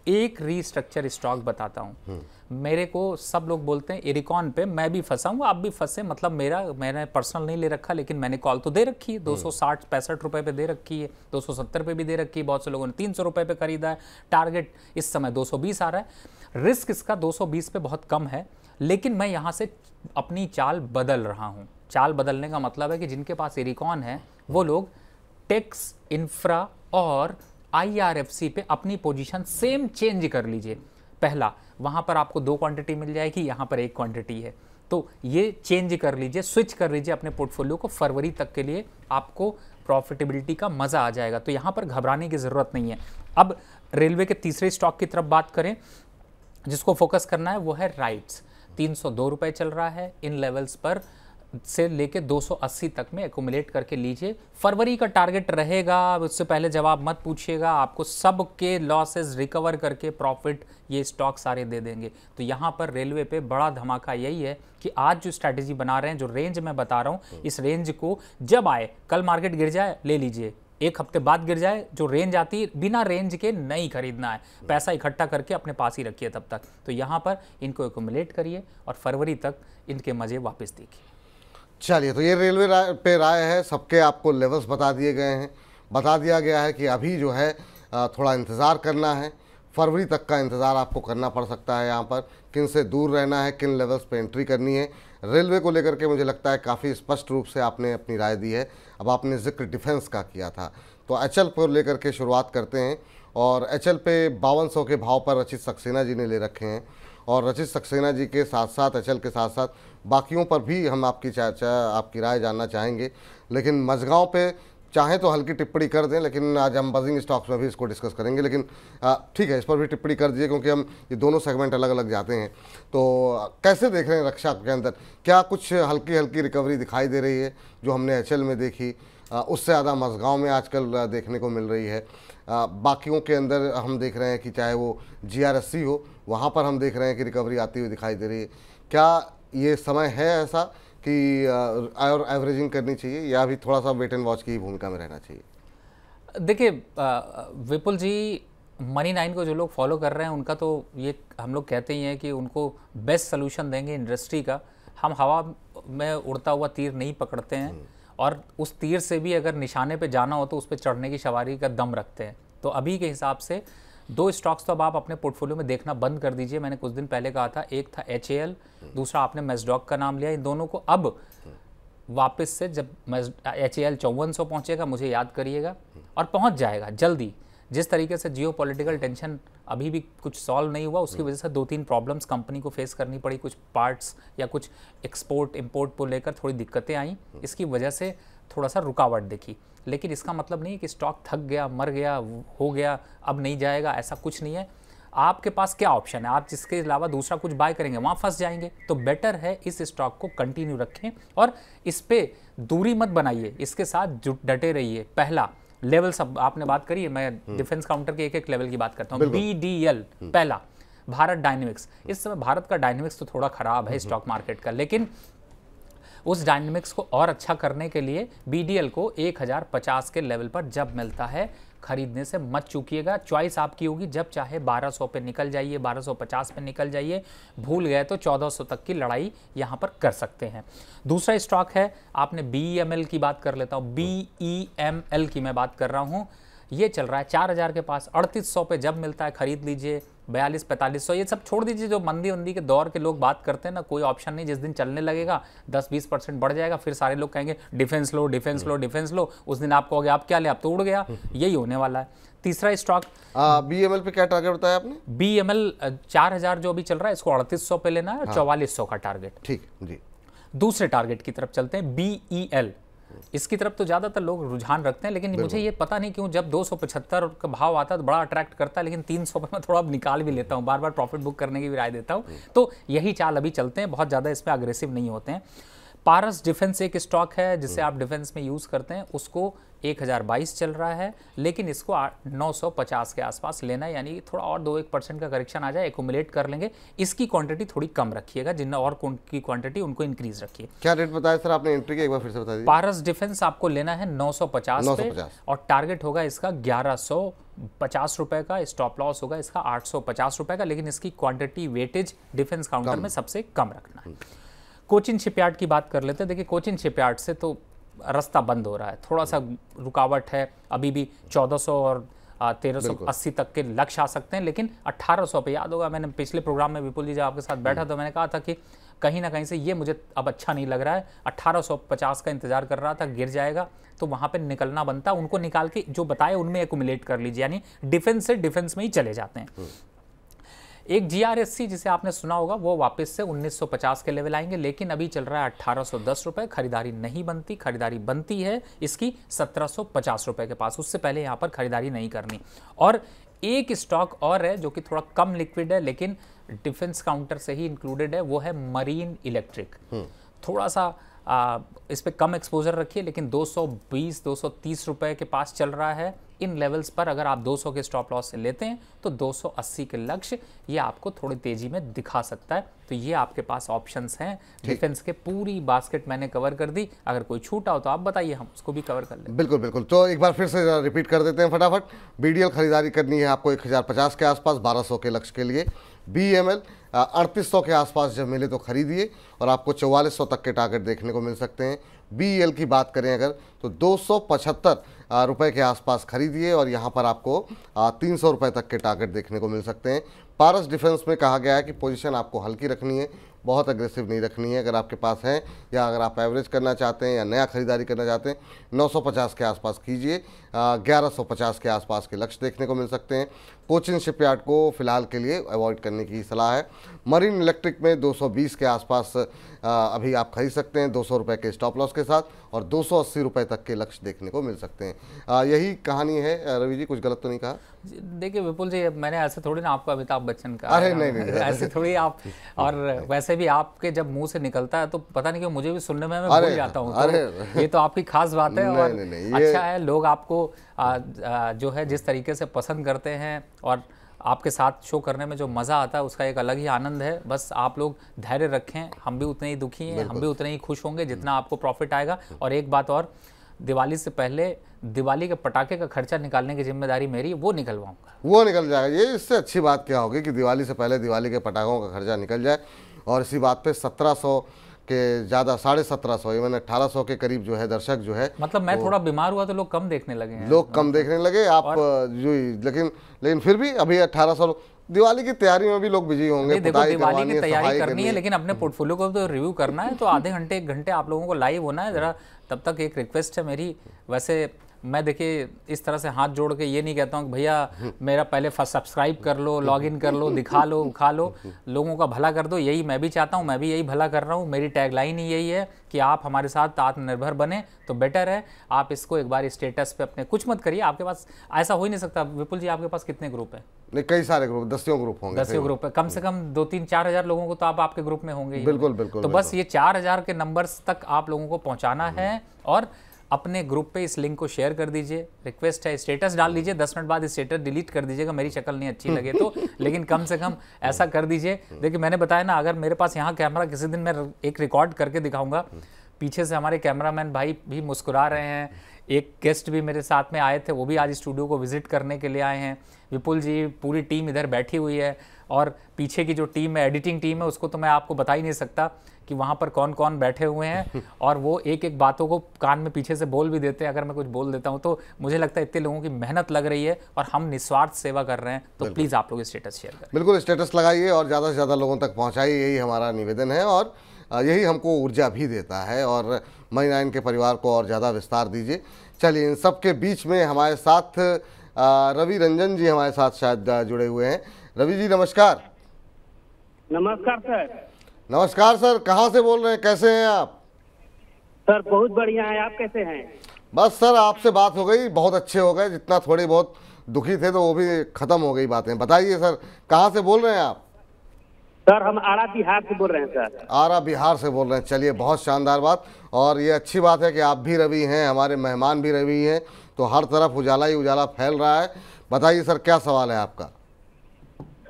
[SPEAKER 2] एक रीस्ट्रक्चर स्टॉक बताता हूँ हम्म। मेरे को सब लोग बोलते हैं इरिकॉन पे मैं भी फंसा हूँ आप भी फंसे मतलब मेरा मैंने पर्सनल नहीं ले रखा लेकिन मैंने कॉल तो दे रखी है दो सौ हम्म। साठ पैंसठ रुपये पे दे रखी है दो सौ सत्तर पे भी दे रखी है बहुत से लोगों ने तीन सौ रुपये पे खरीदा है टारगेट इस समय दो सौ बीस आ रहा है रिस्क इसका दो सौ बीस पे बहुत कम है लेकिन मैं यहाँ से अपनी चाल बदल रहा हूँ चाल बदलने का मतलब है कि जिनके पास इरिकॉन है वो हम्म। लोग टेक्स इंफ्रा और आईआरएफसी पे अपनी पोजीशन सेम चेंज कर लीजिए पहला वहां पर आपको दो क्वांटिटी मिल जाएगी यहां पर एक क्वांटिटी है तो ये चेंज कर लीजिए स्विच कर लीजिए अपने पोर्टफोलियो को फरवरी तक के लिए आपको प्रॉफिटेबिलिटी का मज़ा आ जाएगा तो यहां पर घबराने की ज़रूरत नहीं है अब रेलवे के तीसरे स्टॉक की तरफ बात करें जिसको फोकस करना है वो है राइट्स तीन सौ दो रुपये चल रहा है इन लेवल्स पर से लेके 280 तक में एकोमलेट करके लीजिए फरवरी का टारगेट रहेगा उससे पहले जवाब मत पूछिएगा आपको सब के लॉसेस रिकवर करके प्रॉफिट ये स्टॉक सारे दे देंगे तो यहाँ पर रेलवे पे बड़ा धमाका यही है कि आज जो स्ट्रैटेजी बना रहे हैं जो रेंज मैं बता रहा हूँ इस रेंज को जब आए कल मार्केट गिर जाए ले लीजिए एक हफ्ते बाद गिर जाए जो रेंज आती है बिना रेंज के नहीं खरीदना है पैसा इकट्ठा करके अपने पास ही रखिए तब तक तो यहाँ पर इनको एकोमलेट करिए और फरवरी तक
[SPEAKER 1] इनके मज़े वापस देखिए चलिए तो ये रेलवे पे राय है सबके आपको लेवल्स बता दिए गए हैं बता दिया गया है कि अभी जो है थोड़ा इंतज़ार करना है फरवरी तक का इंतज़ार आपको करना पड़ सकता है यहाँ पर किन से दूर रहना है किन लेवल्स पे एंट्री करनी है रेलवे को लेकर के मुझे लगता है काफ़ी स्पष्ट रूप से आपने अपनी राय दी है अब आपने जिक्र डिफेंस का किया था तो एच पर लेकर के शुरुआत करते हैं और एच एल पे बावन के भाव पर रचित सक्सेना जी ने ले रखे हैं और रचित सक्सेना जी के साथ साथ एच के साथ साथ बाकियों पर भी हम आपकी चर्चा आपकी राय जानना चाहेंगे लेकिन मजगांव पे चाहें तो हल्की टिप्पणी कर दें लेकिन आज हम बजिंग स्टॉक्स में भी इसको डिस्कस करेंगे लेकिन ठीक है इस पर भी टिप्पणी कर दीजिए क्योंकि हम ये दोनों सेगमेंट अलग अलग जाते हैं तो कैसे देख रहे हैं रक्षा के अंदर क्या कुछ हल्की हल्की रिकवरी दिखाई दे रही है जो हमने एच में देखी उससे ज़्यादा मजगांव में आजकल देखने को मिल रही है बाकियों के अंदर हम देख रहे हैं कि चाहे वो जी हो वहाँ पर हम देख रहे हैं कि रिकवरी आती हुई दिखाई दे रही है क्या ये समय है ऐसा कि और एवरेजिंग करनी चाहिए या भी थोड़ा सा वेट एंड वॉच की भूमिका में रहना चाहिए
[SPEAKER 2] देखिए विपुल जी मनी नाइन को जो लोग फॉलो कर रहे हैं उनका तो ये हम लोग कहते ही हैं कि उनको बेस्ट सोल्यूशन देंगे इंडस्ट्री का हम हवा में उड़ता हुआ तीर नहीं पकड़ते हैं हम्म। और उस तीर से भी अगर निशाने पे जाना हो तो उस पर चढ़ने की सवारी का दम रखते हैं तो अभी के हिसाब से दो स्टॉक्स तो अब आप अपने पोर्टफोलियो में देखना बंद कर दीजिए मैंने कुछ दिन पहले कहा था एक था एच दूसरा आपने मेजडॉक का नाम लिया इन दोनों को अब वापस से जब एच ए एल चौवन सौ पहुँचेगा मुझे याद करिएगा और पहुँच जाएगा जल्दी जिस तरीके से जियो पोलिटिकल टेंशन अभी भी कुछ सॉल्व नहीं हुआ उसकी वजह से दो तीन प्रॉब्लम्स कंपनी को फेस करनी पड़ी कुछ पार्ट्स या कुछ एक्सपोर्ट इम्पोर्ट को लेकर थोड़ी दिक्कतें आई इसकी वजह से थोड़ा सा रुकावट देखी लेकिन इसका मतलब नहीं कि स्टॉक थक गया मर गया हो गया अब नहीं जाएगा ऐसा कुछ नहीं है आपके पास क्या ऑप्शन है आप जिसके अलावा दूसरा कुछ बाय करेंगे वहाँ फंस जाएंगे तो बेटर है इस स्टॉक को कंटिन्यू रखें और इस पर दूरी मत बनाइए इसके साथ जुट डटे रहिए पहला लेवल्स अब आपने बात करी है मैं डिफेंस हम्म। काउंटर के एक एक लेवल की बात करता हूँ बी डी एल पहला भारत डायनेमिक्स इस समय भारत का डायनेमिक्स तो थोड़ा खराब है स्टॉक हम्म। मार्केट का लेकिन उस डायनेमिक्स को और अच्छा करने के लिए बी को 1050 के लेवल पर जब मिलता है खरीदने से मत चूकिएगा चॉइस आपकी होगी जब चाहे 1200 पे निकल जाइए 1250 पे निकल जाइए भूल गए तो 1400 तक की लड़ाई यहाँ पर कर सकते हैं दूसरा स्टॉक है आपने बी e की बात कर लेता हूँ बी e की मैं बात कर रहा हूँ ये चल रहा है चार हज़ार के पास अड़तीस सौ पे जब मिलता है खरीद लीजिए बयालीस पैंतालीस सौ ये सब छोड़ दीजिए जो मंदी वंदी के दौर के लोग बात करते हैं ना कोई ऑप्शन नहीं जिस दिन चलने लगेगा दस बीस परसेंट बढ़ जाएगा फिर सारे लोग कहेंगे डिफेंस लो डिफेंस लो डिफेंस लो उस दिन आपको कहोगे आप क्या ले आप तो उड़ गया यही होने वाला है तीसरा स्टॉक बी एम एल पे क्या टारगेट बताया आपने बी एम एल चार हजार जो अभी चल रहा है इसको अड़तीस सौ पे लेना है हाँ। चौवालीस सौ का टारगेट ठीक जी दूसरे टारगेट की तरफ चलते हैं बी एल e इसकी तरफ तो ज़्यादातर लोग रुझान रखते हैं लेकिन मुझे ये पता नहीं क्यों जब 275 का भाव आता है तो बड़ा अट्रैक्ट करता है लेकिन 300 पर मैं थोड़ा निकाल भी लेता हूँ बार बार प्रॉफिट बुक करने की भी राय देता हूँ हम्म। तो यही चाल अभी चलते हैं बहुत ज़्यादा इसमें अग्रेसिव नहीं होते हैं पारस डिफेंस एक स्टॉक है जिसे हम्म। आप डिफेंस में यूज़ करते हैं उसको 1022 चल रहा है लेकिन इसको 950 के आसपास लेना है यानी थोड़ा और दो एक परसेंट का करेक्शन आ जाए एकोमुलेट कर लेंगे इसकी क्वांटिटी थोड़ी कम रखिएगा जिन और की क्वांटिटी
[SPEAKER 1] उनको इंक्रीज रखिए क्या रेट बताया सर आपने एंट्री के एक बार फिर से बता दीजिए पारस
[SPEAKER 2] डिफेंस आपको लेना है 950 पे और टारगेट होगा इसका ग्यारह पचास रुपए का स्टॉप लॉस होगा इसका आठ सौ पचास रुपए का लेकिन इसकी क्वांटिटी वेटेज डिफेंस काउंटर में सबसे कम रखना है कोचिन शिपयार्ड की बात कर लेते हैं देखिए कोचिन शिपयार्ड से तो रास्ता बंद हो रहा है थोड़ा सा रुकावट है अभी भी 1400 और तेरह अस्सी तक के लक्ष्य आ सकते हैं लेकिन 1800 पे याद होगा मैंने पिछले प्रोग्राम में विपुल जी जब आपके साथ बैठा हम्म। तो मैंने कहा था कि कहीं ना कहीं से ये मुझे अब अच्छा नहीं लग रहा है 1850 का इंतजार कर रहा था गिर जाएगा तो वहाँ पर निकलना बनता उनको निकाल के जो बताए उनमें एकुमुलेट कर लीजिए यानी डिफेंस से डिफेंस में ही चले जाते हैं हम्म। एक जीआरएससी जिसे आपने सुना होगा वो वापस से 1950 के लेवल आएंगे लेकिन अभी चल रहा है अट्ठारह रुपए खरीदारी नहीं बनती खरीदारी बनती है इसकी सत्रह रुपए के पास उससे पहले यहाँ पर खरीदारी नहीं करनी और एक स्टॉक और है जो कि थोड़ा कम लिक्विड है लेकिन डिफेंस काउंटर से ही इंक्लूडेड है वो है मरीन हम्म। इलेक्ट्रिक थोड़ा सा आ, इस पर कम एक्सपोजर रखिए लेकिन 220 230 रुपए के पास चल रहा है इन लेवल्स पर अगर आप 200 के स्टॉप लॉस से लेते हैं तो 280 के लक्ष्य ये आपको थोड़ी तेज़ी में दिखा सकता है तो ये आपके पास ऑप्शंस हैं डिफेंस के पूरी बास्केट मैंने कवर कर दी अगर कोई छूटा हो तो आप बताइए हम उसको भी कवर कर लें
[SPEAKER 1] बिल्कुल बिल्कुल तो एक बार फिर से रिपीट कर देते हैं फटाफट बी खरीदारी करनी है आपको एक के आसपास बारह के लक्ष्य के लिए बी एम एल अड़तीस सौ के आसपास जब मिले तो खरीदिए और आपको चौवालीस सौ तक के टारगेट देखने को मिल सकते हैं बी एल की बात करें अगर तो दो सौ पचहत्तर रुपये के आसपास खरीदिए और यहाँ पर आपको तीन सौ रुपये तक के टारगेट देखने को मिल सकते हैं पारस डिफेंस में कहा गया है कि पोजीशन आपको हल्की रखनी है बहुत अग्रेसिव नहीं रखनी है अगर आपके पास हैं या अगर आप एवरेज करना चाहते हैं या नया खरीदारी करना चाहते हैं 950 के आसपास कीजिए 1150 के आसपास के लक्ष्य देखने को मिल सकते हैं कोचिन शिपयार्ड को फिलहाल के लिए अवॉइड करने की सलाह है मरीन इलेक्ट्रिक में 220 के आसपास अभी आप खरीद सकते हैं दो सौ के स्टॉप लॉस के साथ और दो सौ तक के लक्ष्य देखने को मिल सकते हैं यही कहानी है रवि जी कुछ गलत तो नहीं कहा
[SPEAKER 2] देखिए विपुल जी मैंने ऐसे थोड़ी ना आपको अमिताभ बच्चन का अरे नहीं, नहीं, ऐसे थोड़ी आप और वैसे भी आपके जब मुंह से निकलता है तो पता नहीं क्यों मुझे भी सुनने में मैं भूल जाता हूँ तो ये तो आपकी खास बात है और अच्छा है लोग आपको आ, आ, जो है जिस तरीके से पसंद करते हैं और आपके साथ शो करने में जो मज़ा आता है उसका एक अलग ही आनंद है बस आप लोग धैर्य रखें हम भी उतने ही दुखी हैं हम भी उतने ही खुश होंगे जितना हम्म। आपको प्रॉफिट आएगा और एक बात और दिवाली से पहले दिवाली के पटाखे का खर्चा निकालने की जिम्मेदारी मेरी वो निकलवाऊंगा
[SPEAKER 1] वो निकल जाएगा ये इससे अच्छी बात क्या होगी कि दिवाली से पहले दिवाली के पटाखों का खर्चा निकल जाए और इसी बात पर सत्रह सौ के ज़्यादा साढ़े सत्रह सौ इवन अट्ठारह सौ के करीब जो है दर्शक जो है मतलब मैं तो, थोड़ा
[SPEAKER 2] बीमार हुआ तो लोग कम देखने लगे हैं लोग कम देखने
[SPEAKER 1] लगे आप जो लेकिन लेकिन फिर भी अभी अट्ठारह सौ दिवाली की तैयारी में भी लोग बिजी होंगे देखो दिवाली की तैयारी करनी है
[SPEAKER 2] लेकिन अपने पोर्टफोलियो को तो रिव्यू करना है तो आधे घंटे एक घंटे आप लोगों को लाइव होना है ज़रा तब तक एक रिक्वेस्ट है मेरी वैसे मैं देखिए इस तरह से हाथ जोड़ के ये नहीं कहता हूँ भैया मेरा पहले सब्सक्राइब कर लो लॉगिन कर लो दिखा लो उखा लो लोगों का भला कर दो यही मैं भी चाहता हूँ मैं भी यही भला कर रहा हूँ मेरी टैगलाइन ही यही है कि आप हमारे साथ आत्मनिर्भर बने तो बेटर है आप इसको एक बार स्टेटस पे अपने कुछ मत करिए आपके पास ऐसा हो ही नहीं सकता विपुल जी आपके पास कितने ग्रुप है
[SPEAKER 1] नहीं कई सारे ग्रुप दसियों ग्रुप होंगे दसियों ग्रुप
[SPEAKER 2] है कम से कम दो तीन चार हजार लोगों को तो आप आपके ग्रुप में होंगे बिल्कुल बिल्कुल तो बस ये चार हजार के नंबर्स तक आप लोगों को पहुंचाना है और अपने ग्रुप पे इस लिंक को शेयर कर दीजिए रिक्वेस्ट है स्टेटस डाल दीजिए दस मिनट बाद स्टेटस डिलीट कर दीजिएगा मेरी शक्ल नहीं अच्छी लगे तो लेकिन कम से कम ऐसा कर दीजिए देखिए मैंने बताया ना अगर मेरे पास यहाँ कैमरा किसी दिन मैं एक रिकॉर्ड करके दिखाऊंगा पीछे से हमारे कैमरामैन भाई भी मुस्कुरा रहे हैं एक गेस्ट भी मेरे साथ में आए थे वो भी आज स्टूडियो को विजिट करने के लिए आए हैं विपुल जी पूरी टीम इधर बैठी हुई है और पीछे की जो टीम है एडिटिंग टीम है उसको तो मैं आपको बता ही नहीं सकता कि वहाँ पर कौन कौन बैठे हुए हैं और वो एक एक बातों को कान में पीछे से बोल भी देते हैं अगर मैं कुछ बोल देता हूँ तो मुझे लगता है इतने लोगों की मेहनत लग रही है और हम निस्वार्थ सेवा कर रहे हैं तो प्लीज़ आप लोग स्टेटस
[SPEAKER 1] शेयर करें बिल्कुल स्टेटस लगाइए और ज़्यादा से ज़्यादा लोगों तक पहुँचाइए यही हमारा निवेदन है और यही हमको ऊर्जा भी देता है और महिलाइन के परिवार को और ज़्यादा विस्तार दीजिए चलिए इन सब के बीच में हमारे साथ रवि रंजन जी हमारे साथ शायद जुड़े हुए हैं रवि जी नमस्कार नमस्कार सर नमस्कार सर कहाँ से बोल रहे हैं कैसे हैं आप सर बहुत बढ़िया है आप कैसे हैं बस सर आपसे बात हो गई बहुत अच्छे हो गए जितना थोड़ी बहुत दुखी थे तो वो भी खत्म हो गई बातें बताइए सर कहाँ से बोल रहे हैं आप सर हम आरा बिहार से बोल रहे हैं सर आरा बिहार से बोल रहे हैं चलिए बहुत शानदार बात और ये अच्छी बात है कि आप भी रवि हैं हमारे मेहमान भी रवि हैं तो हर तरफ उजाला ही उजाला फैल रहा है बताइए सर क्या सवाल है आपका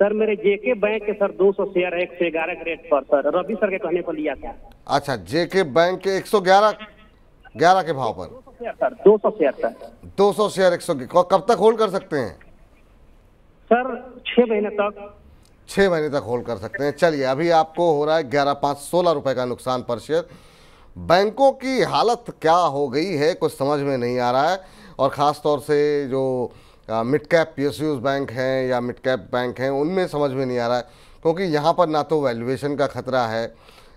[SPEAKER 2] सर मेरे जेके बैंक के सर 200 शेयर एक सौ ग्यारह के रेट पर सर रवि सर के कहने पर लिया था
[SPEAKER 1] अच्छा जेके बैंक के 111 ग्यारह के भाव पर सर 200 शेयर सर 200 शेयर एक सौ कब तक होल्ड कर सकते हैं सर छह महीने तक छह महीने तक होल्ड कर सकते हैं चलिए अभी आपको हो रहा है ग्यारह पाँच सोलह रुपए का नुकसान पर शेयर बैंकों की हालत क्या हो गई है कुछ समझ में नहीं आ रहा है और ख़ास तौर से जो मिड कैप पी बैंक हैं या मिड कैप बैंक हैं उनमें समझ में नहीं आ रहा है क्योंकि यहाँ पर ना तो वैल्यूएशन का खतरा है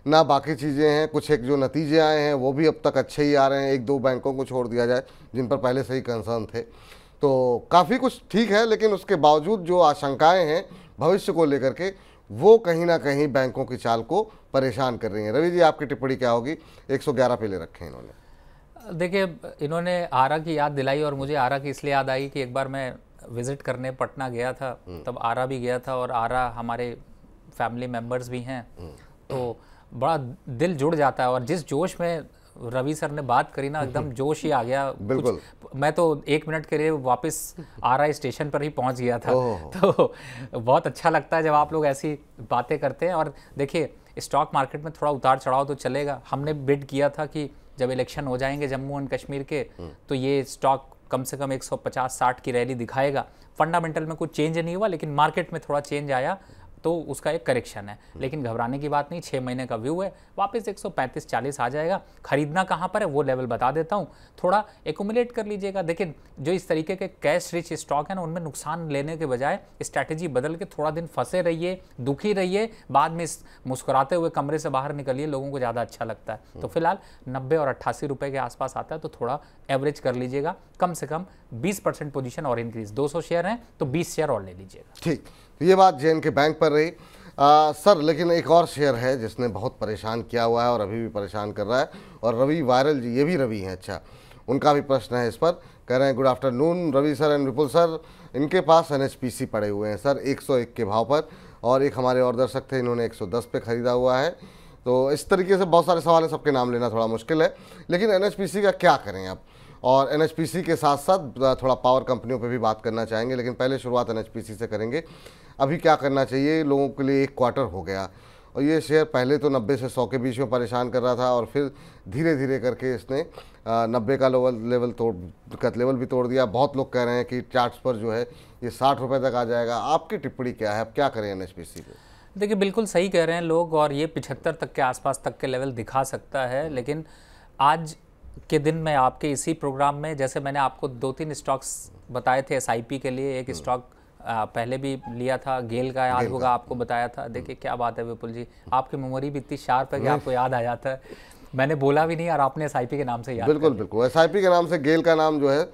[SPEAKER 1] ना बाकी चीज़ें हैं कुछ एक जो नतीजे आए हैं वो भी अब तक अच्छे ही आ रहे हैं एक दो बैंकों को छोड़ दिया जाए जिन पर पहले से ही कंसर्न थे तो काफ़ी कुछ ठीक है लेकिन उसके बावजूद जो आशंकाएं हैं भविष्य को लेकर के वो कहीं ना कहीं बैंकों की चाल को परेशान कर रही हैं रवि जी आपकी टिप्पणी क्या होगी 111 पे ले रखे हैं इन्होंने
[SPEAKER 2] देखिए इन्होंने आरा की याद दिलाई और मुझे आरा की इसलिए याद आई कि एक बार मैं विज़िट करने पटना गया था हम्म। तब आरा भी गया था और आरा हमारे फैमिली मेम्बर्स भी हैं हम्म। तो बड़ा दिल जुड़ जाता है और जिस जोश में रवि सर ने बात करी ना एकदम जोश ही आ गया बिल्कुल मैं तो एक मिनट के लिए वापस आरा स्टेशन पर ही पहुंच गया था तो बहुत अच्छा लगता है जब आप लोग ऐसी बातें करते हैं और देखिए स्टॉक मार्केट में थोड़ा उतार चढ़ाव तो चलेगा हमने बिड किया था कि जब इलेक्शन हो जाएंगे जम्मू एंड कश्मीर के हम्म। तो ये स्टॉक कम से कम 150-60 की रैली दिखाएगा फंडामेंटल में कुछ चेंज नहीं हुआ लेकिन मार्केट में थोड़ा चेंज आया तो उसका एक करेक्शन है हम्म। लेकिन घबराने की बात नहीं छः महीने का व्यू है वापस 135 40 आ जाएगा खरीदना कहाँ पर है वो लेवल बता देता हूँ थोड़ा एकोमुलेट कर लीजिएगा देखिए जो इस तरीके के कैश रिच स्टॉक हैं ना उनमें नुकसान लेने के बजाय स्ट्रैटेजी बदल के थोड़ा दिन फंसे रहिए दुखी रहिए बाद में मुस्कुराते हुए कमरे से बाहर निकलिए लोगों को ज़्यादा अच्छा लगता है तो हम्म। फिलहाल नब्बे और अट्ठासी रुपये के आसपास आता है तो थोड़ा एवरेज कर लीजिएगा कम से कम बीस परसेंट पोजिशन और इंक्रीज दो शेयर हैं तो बीस शेयर और ले लीजिएगा
[SPEAKER 1] ठीक तो ये बात जे के बैंक पर रही आ, सर लेकिन एक और शेयर है जिसने बहुत परेशान किया हुआ है और अभी भी परेशान कर रहा है और रवि वायरल जी ये भी रवि हैं अच्छा उनका भी प्रश्न है इस पर कह रहे हैं good afternoon Ravi sir and Vipul sir इनके पास एनएचपीसी पड़े हुए हैं सर 101 के भाव पर और एक हमारे और दर्शक थे इन्होंने 110 पे ख़रीदा हुआ है तो इस तरीके से बहुत सारे सवाल हैं सबके नाम लेना थोड़ा मुश्किल है लेकिन एन का क्या करें आप और एन के साथ साथ थोड़ा पावर कंपनियों पर भी बात करना चाहेंगे लेकिन पहले शुरुआत एन से करेंगे अभी क्या करना चाहिए लोगों के लिए एक क्वार्टर हो गया और ये शेयर पहले तो 90 से 100 के बीच में परेशान कर रहा था और फिर धीरे धीरे करके इसने नब्बे का लेवल लेवल तोड़ का लेवल भी तोड़ दिया बहुत लोग कह रहे हैं कि चार्ट्स पर जो है ये साठ रुपये तक आ जाएगा आपकी टिप्पणी क्या है आप क्या करें एन एच पी सी को
[SPEAKER 2] देखिए बिल्कुल सही कह रहे हैं लोग और ये पिछहत्तर तक के आसपास तक के लेवल दिखा सकता है लेकिन आज के दिन मैं आपके इसी प्रोग्राम में जैसे मैंने आपको दो तीन स्टॉक्स बताए थे एस के लिए एक स्टॉक हम्म। आ, पहले भी लिया था गेल का याद होगा आपको बताया था देखिए क्या बात है विपुल जी आपकी मेमोरी भी इतनी शार्प है कि आपको याद आ जाता है मैंने बोला भी नहीं और आपने एस के नाम से याद बिल्कुल
[SPEAKER 1] बिल्कुल एस के नाम से गेल का नाम जो है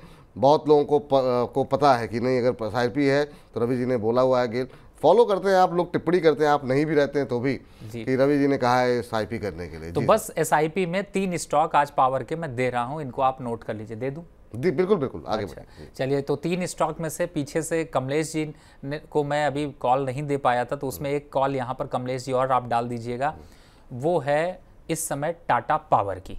[SPEAKER 1] बहुत लोगों को प, को पता है कि नहीं अगर एस है तो रवि जी ने बोला हुआ है गेल फॉलो करते हैं आप लोग टिप्पणी करते हैं आप नहीं भी रहते हैं तो भी कि रवि जी ने कहा है एस करने के लिए तो
[SPEAKER 2] बस एस में तीन स्टॉक आज पावर के मैं दे रहा हूँ इनको आप नोट कर लीजिए दे दूँ जी बिल्कुल बिल्कुल आगे अच्छा, हम्म। चलिए तो तीन स्टॉक में से पीछे से कमलेश जी ने को मैं अभी कॉल नहीं दे पाया था तो उसमें हम्म। एक कॉल यहाँ पर कमलेश जी और आप डाल दीजिएगा हम्म। वो है इस समय टाटा पावर की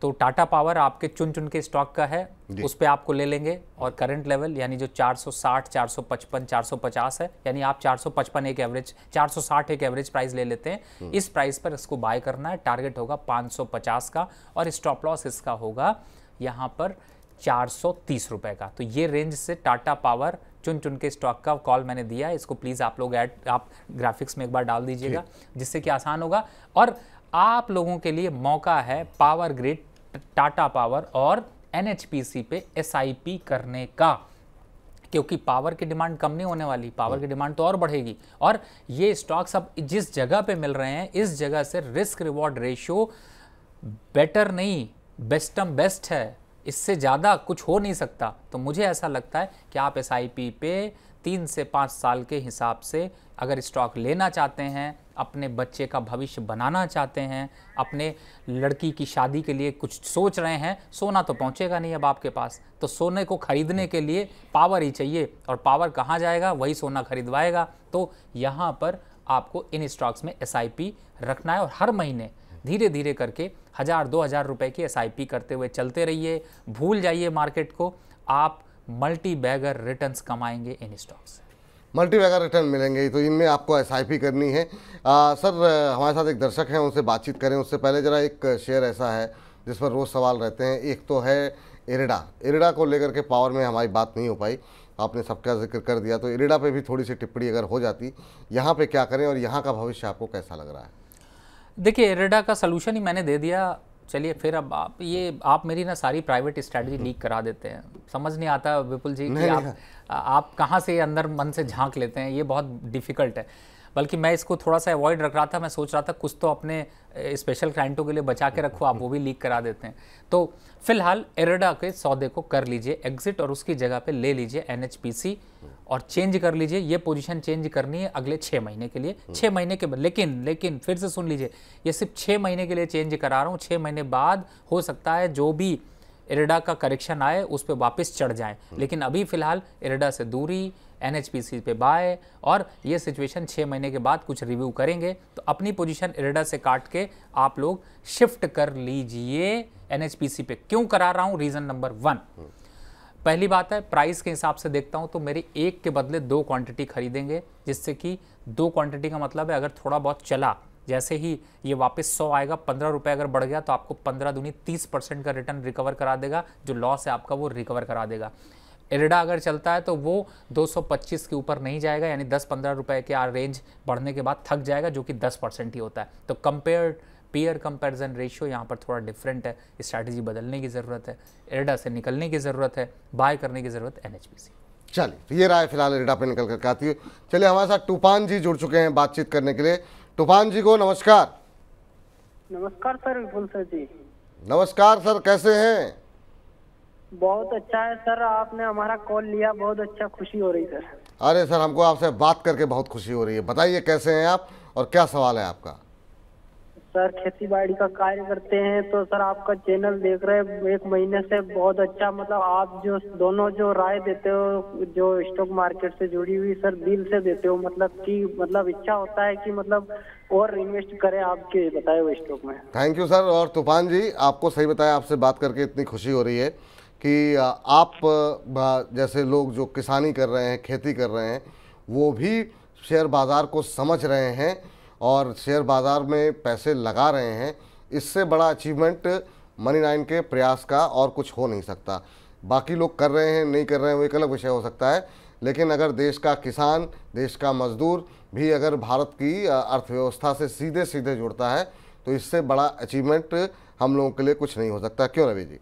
[SPEAKER 2] तो टाटा पावर आपके चुन चुन के स्टॉक का है उस पर आपको ले लेंगे और करंट लेवल यानी जो 460, 455, 450 है यानी आप 455 एक एवरेज 460 एक एवरेज प्राइस ले लेते हैं इस प्राइस पर इसको बाय करना है टारगेट होगा 550 का और स्टॉप लॉस इसका होगा यहाँ पर 430 का तो ये रेंज से टाटा पावर चुन चुन के स्टॉक का कॉल मैंने दिया है इसको प्लीज़ आप लोग ऐड आप ग्राफिक्स में एक बार डाल दीजिएगा जिससे कि आसान होगा और आप लोगों के लिए मौका है पावर ग्रिड टाटा पावर और एन पे एस करने का क्योंकि पावर की डिमांड कम नहीं होने वाली पावर हाँ। की डिमांड तो और बढ़ेगी और ये स्टॉक्स अब जिस जगह पे मिल रहे हैं इस जगह से रिस्क रिवॉर्ड रेशियो बेटर नहीं बेस्टम बेस्ट है इससे ज़्यादा कुछ हो नहीं सकता तो मुझे ऐसा लगता है कि आप एस पे तीन से पाँच साल के हिसाब से अगर स्टॉक लेना चाहते हैं अपने बच्चे का भविष्य बनाना चाहते हैं अपने लड़की की शादी के लिए कुछ सोच रहे हैं सोना तो पहुंचेगा नहीं अब आपके पास तो सोने को खरीदने के लिए पावर ही चाहिए और पावर कहाँ जाएगा वही सोना खरीदवाएगा तो यहाँ पर आपको इन स्टॉक्स में एस रखना है और हर महीने धीरे धीरे करके हज़ार दो हज़ार रुपये की एस करते हुए चलते रहिए भूल जाइए मार्केट को आप मल्टी बैगर रिटर्न कमाएंगे इन स्टॉक्स
[SPEAKER 1] मल्टी वगैरह रिटर्न मिलेंगे तो इनमें आपको एस करनी है आ, सर हमारे साथ एक दर्शक हैं उनसे बातचीत करें उससे पहले ज़रा एक शेयर ऐसा है जिस पर रोज़ सवाल रहते हैं एक तो है इरेडा इरेडा को लेकर के पावर में हमारी बात नहीं हो पाई आपने सबका जिक्र कर दिया तो इरेडा पे भी थोड़ी सी टिप्पणी अगर हो जाती यहाँ पर क्या करें और यहाँ का भविष्य आपको कैसा लग रहा है
[SPEAKER 2] देखिए एरेडा का सोल्यूशन ही मैंने दे दिया चलिए फिर अब आप ये आप मेरी ना सारी प्राइवेट स्ट्रेटजी लीक करा देते हैं समझ नहीं आता विपुल जी कि आप आप कहाँ से अंदर मन से झांक लेते हैं ये बहुत डिफिकल्ट है बल्कि मैं इसको थोड़ा सा अवॉइड रख रहा था मैं सोच रहा था कुछ तो अपने स्पेशल क्लाइंटों के लिए बचा के रखो आप वो भी लीक करा देते हैं तो फिलहाल एरडा के सौदे को कर लीजिए एग्जिट और उसकी जगह पे ले लीजिए एनएचपीसी और चेंज कर लीजिए ये पोजीशन चेंज करनी है अगले छः महीने के लिए छः महीने के बाद लेकिन लेकिन फिर से सुन लीजिए ये सिर्फ छः महीने के लिए चेंज करा रहा हूँ छः महीने बाद हो सकता है जो भी इरेडा का करेक्शन आए उस पर वापस चढ़ जाएं लेकिन अभी फ़िलहाल इरेडा से दूरी एन पे बाय और ये सिचुएशन छः महीने के बाद कुछ रिव्यू करेंगे तो अपनी पोजीशन इरेडा से काट के आप लोग शिफ्ट कर लीजिए एन पे क्यों करा रहा हूँ रीज़न नंबर वन पहली बात है प्राइस के हिसाब से देखता हूँ तो मेरे एक के बदले दो क्वांटिटी खरीदेंगे जिससे कि दो क्वांटिटी का मतलब है अगर थोड़ा बहुत चला जैसे ही ये वापस सौ आएगा पंद्रह रुपये अगर बढ़ गया तो आपको पंद्रह दूनी तीस परसेंट का रिटर्न रिकवर करा देगा जो लॉस है आपका वो रिकवर करा देगा एरिडा अगर चलता है तो वो 225 के ऊपर नहीं जाएगा यानी 10-15 रुपए के आर रेंज बढ़ने के बाद थक जाएगा जो कि 10 परसेंट ही होता है तो कंपेयर पीयर कंपैरिजन रेशियो यहाँ पर थोड़ा डिफरेंट है स्ट्रैटेजी बदलने की ज़रूरत है एरिडा से निकलने की ज़रूरत है बाय करने की ज़रूरत एन
[SPEAKER 1] चलिए ये राय फिलहाल एरिडा पर निकल करके आती है चलिए हमारे साथ टूपान जी जुड़ चुके हैं बातचीत करने के लिए तूफान जी को नमस्कार नमस्कार सर विपुल सर जी नमस्कार सर कैसे हैं बहुत अच्छा है
[SPEAKER 2] सर आपने हमारा कॉल लिया बहुत अच्छा खुशी हो रही सर
[SPEAKER 1] अरे सर हमको आपसे बात करके बहुत खुशी हो रही है बताइए कैसे हैं आप और क्या सवाल है आपका
[SPEAKER 2] सर खेती बाड़ी का कार्य करते हैं तो सर आपका चैनल देख रहे एक महीने से बहुत अच्छा मतलब आप जो दोनों जो राय देते हो जो स्टॉक मार्केट से जुड़ी हुई सर दिल से देते हो मतलब कि मतलब इच्छा होता है कि मतलब और इन्वेस्ट करें आपके बताए हुए स्टॉक में
[SPEAKER 1] थैंक यू सर और तूफान जी आपको सही बताया आपसे बात करके इतनी खुशी हो रही है कि आप जैसे लोग जो किसानी कर रहे हैं खेती कर रहे हैं वो भी शेयर बाज़ार को समझ रहे हैं और शेयर बाज़ार में पैसे लगा रहे हैं इससे बड़ा अचीवमेंट मनी नाइन के प्रयास का और कुछ हो नहीं सकता बाकी लोग कर रहे हैं नहीं कर रहे हैं वो एक अलग विषय हो सकता है लेकिन अगर देश का किसान देश का मजदूर भी अगर भारत की अर्थव्यवस्था से सीधे सीधे जुड़ता है तो इससे बड़ा अचीवमेंट हम लोगों के लिए कुछ नहीं हो सकता क्यों रवि जी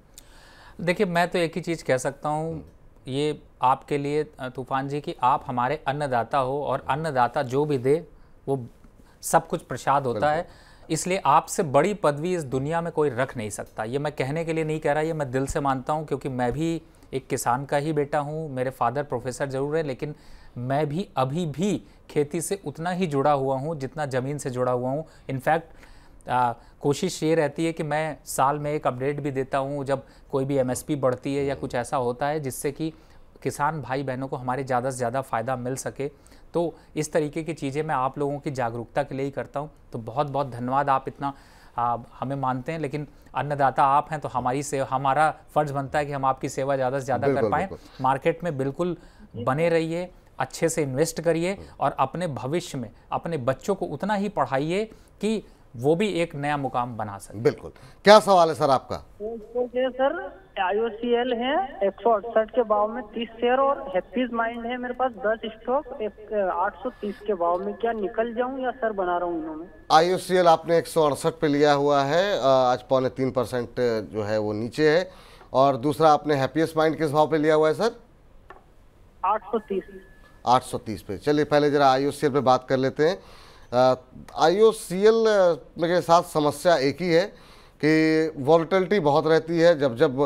[SPEAKER 2] देखिए मैं तो एक ही चीज़ कह सकता हूँ ये आपके लिए तूफान जी कि आप हमारे अन्नदाता हो और अन्नदाता जो भी दे वो सब कुछ प्रसाद होता है इसलिए आपसे बड़ी पदवी इस दुनिया में कोई रख नहीं सकता ये मैं कहने के लिए नहीं कह रहा ये मैं दिल से मानता हूँ क्योंकि मैं भी एक किसान का ही बेटा हूँ मेरे फादर प्रोफेसर ज़रूर है लेकिन मैं भी अभी भी खेती से उतना ही जुड़ा हुआ हूँ जितना ज़मीन से जुड़ा हुआ हूँ इनफैक्ट कोशिश ये रहती है कि मैं साल में एक अपडेट भी देता हूँ जब कोई भी एमएसपी बढ़ती है या कुछ ऐसा होता है जिससे कि किसान भाई बहनों को हमारे ज़्यादा से ज़्यादा फ़ायदा मिल सके तो इस तरीके की चीज़ें मैं आप लोगों की जागरूकता के लिए ही करता हूँ तो बहुत बहुत धन्यवाद आप इतना आ, हमें मानते हैं लेकिन अन्नदाता आप हैं तो हमारी सेवा हमारा फ़र्ज़ बनता है कि हम आपकी सेवा ज़्यादा से ज़्यादा कर पाएँ मार्केट में बिल्कुल बने रहिए अच्छे से इन्वेस्ट करिए और अपने भविष्य में अपने बच्चों को उतना ही पढ़ाइए कि वो भी एक नया मुकाम बना सकते
[SPEAKER 1] बिल्कुल क्या सवाल है सर आपका
[SPEAKER 2] सर आईओ सी एल है एक सौ अड़सठ के भाव में तीस शेयर और हैप्पीज माइंड है मेरे पास दस स्टॉक एक आठ सौ तीस के भाव में क्या निकल जाऊं या सर बना रहा हूं इन्होंने
[SPEAKER 1] आईओ सी एल आपने एक सौ अड़सठ पे लिया हुआ है आज पौने तीन परसेंट जो है वो नीचे है और दूसरा आपने हैप्पीएस्ट माइंड किस भाव पे लिया हुआ है सर आठ सौ तीस आठ सौ तीस पे चलिए पहले जरा आईओ सी एल पे बात कर लेते हैं आईओसीएल के साथ समस्या एक ही है कि वॉलिटलिटी बहुत रहती है जब जब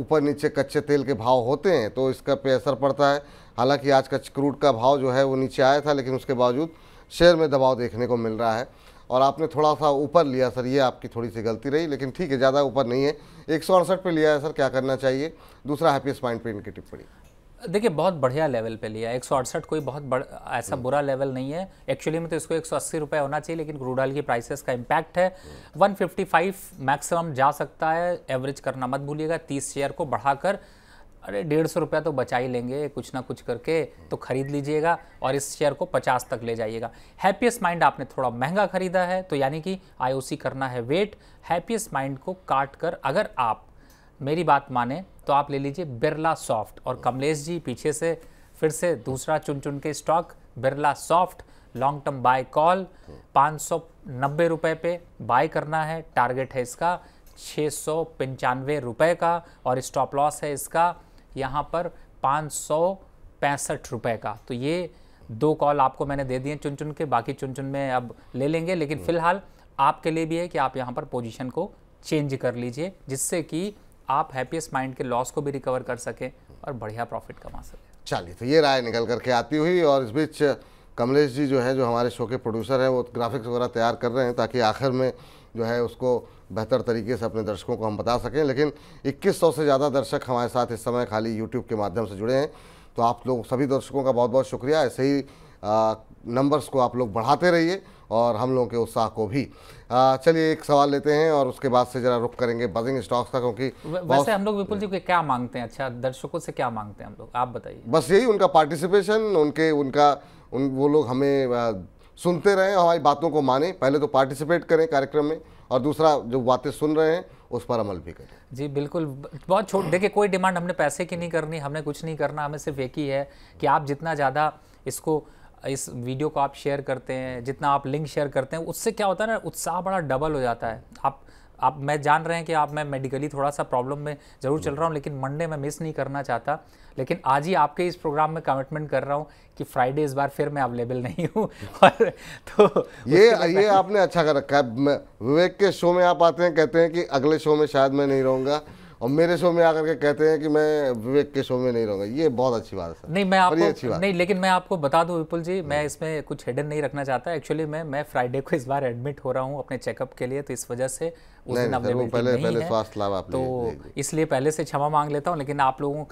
[SPEAKER 1] ऊपर नीचे कच्चे तेल के भाव होते हैं तो इसका पे असर पड़ता है हालांकि आज कच्च क्रूड का भाव जो है वो नीचे आया था लेकिन उसके बावजूद शेयर में दबाव देखने को मिल रहा है और आपने थोड़ा सा ऊपर लिया सर ये आपकी थोड़ी सी गलती रही लेकिन ठीक है ज़्यादा ऊपर नहीं है एक सौ अड़सठ पर लिया है सर क्या करना चाहिए दूसरा हैप्पीएस्ट माइंड पर इनकी टिप्पणी
[SPEAKER 2] देखिए बहुत बढ़िया लेवल पे लिया एक कोई बहुत बड़ा ऐसा हम्म। बुरा लेवल नहीं है एक्चुअली में तो इसको एक सौ होना चाहिए लेकिन क्रूड ऑयल की प्राइसेस का इम्पैक्ट है 155 मैक्सिमम जा सकता है एवरेज करना मत भूलिएगा तीस शेयर को बढ़ाकर अरे डेढ़ सौ रुपया तो बचा ही लेंगे कुछ ना कुछ करके तो हम्म। खरीद लीजिएगा और इस शेयर को पचास तक ले जाइएगा हैप्पीएस्ट माइंड आपने थोड़ा महंगा खरीदा है तो यानी कि आईओसी करना है वेट हैप्पीएस्ट माइंड को काट कर अगर आप मेरी बात माने तो आप ले लीजिए बिरला सॉफ्ट और कमलेश जी पीछे से फिर से दूसरा चुन चुन के stock Birlasoft long term buy call पाँच सौ नब्बे रुपये पे बाय करना है टारगेट है इसका छः सौ पंचानवे रुपये का और स्टॉप लॉस है इसका यहाँ पर पाँच सौ पैंसठ रुपये का तो ये दो कॉल आपको मैंने दे दिए चुन चुन के बाकी चुन चुन में अब ले लेंगे लेकिन हम्म। फ़िलहाल आपके लिए भी है कि आप यहाँ पर पोजीशन
[SPEAKER 1] को चेंज कर लीजिए
[SPEAKER 2] जिससे कि आप हैप्पीस्ट माइंड के लॉस को भी रिकवर कर सकें और बढ़िया प्रॉफिट कमा सकें
[SPEAKER 1] चलिए तो ये राय निकल करके आती हुई और इस बीच कमलेश जी जो है जो हमारे शो के प्रोड्यूसर हैं वो ग्राफिक्स वगैरह तैयार कर रहे हैं ताकि आखिर में जो है उसको बेहतर तरीके से अपने दर्शकों को हम बता सकें लेकिन 2100 से ज़्यादा दर्शक हमारे साथ इस समय खाली यूट्यूब के माध्यम से जुड़े हैं तो आप लोग सभी दर्शकों का बहुत बहुत शुक्रिया ऐसे ही नंबर्स को आप लोग बढ़ाते रहिए और हम लोगों के उत्साह को भी चलिए एक सवाल लेते हैं और उसके बाद से जरा रुक करेंगे बजिंग स्टॉक्स का क्योंकि वैसे हम
[SPEAKER 2] लोग विपुल जी को क्या मांगते हैं अच्छा दर्शकों से क्या मांगते हैं हम लोग आप बताइए
[SPEAKER 1] बस यही उनका पार्टिसिपेशन उनके उनका उन वो लोग हमें सुनते रहें हमारी बातों को माने पहले तो पार्टिसिपेट करें कार्यक्रम में और दूसरा जो बातें सुन रहे हैं उस पर अमल भी करें
[SPEAKER 2] जी बिल्कुल बहुत छोट देखिए कोई डिमांड हमने पैसे की नहीं करनी हमने कुछ नहीं करना हमें सिर्फ एक ही है कि आप जितना ज़्यादा इसको इस वीडियो को आप शेयर करते हैं जितना आप लिंक शेयर करते हैं उससे क्या होता है ना उत्साह बड़ा डबल हो जाता है आप आप मैं जान रहे हैं कि आप मैं मेडिकली थोड़ा सा प्रॉब्लम में ज़रूर चल रहा हूँ लेकिन मंडे मैं मिस नहीं करना चाहता लेकिन आज ही आपके इस प्रोग्राम में कमिटमेंट कर रहा हूँ कि फ्राइडे इस बार फिर मैं अवेलेबल नहीं हूँ और
[SPEAKER 1] तो ये ये आपने अच्छा कर रखा है विवेक के शो में आप आते हैं कहते हैं कि अगले शो में शायद मैं नहीं रहूँगा और मेरे शो में आकर के कहते हैं कि मैं विवेक के शो में नहीं रहूंगा ये बहुत अच्छी बात है नहीं मैं आपको अच्छी बात नहीं
[SPEAKER 2] लेकिन मैं आपको बता दूं विपुल जी मैं इसमें कुछ हिडन नहीं रखना चाहता एक्चुअली मैं मैं फ्राइडे को इस बार एडमिट हो रहा हूं अपने चेकअप के लिए तो इस वजह से उस दिन पहले पहले स्वास्थ्य लाभ आप तो इसलिए पहले से क्षमा मांग लेता हूँ लेकिन आप लोगों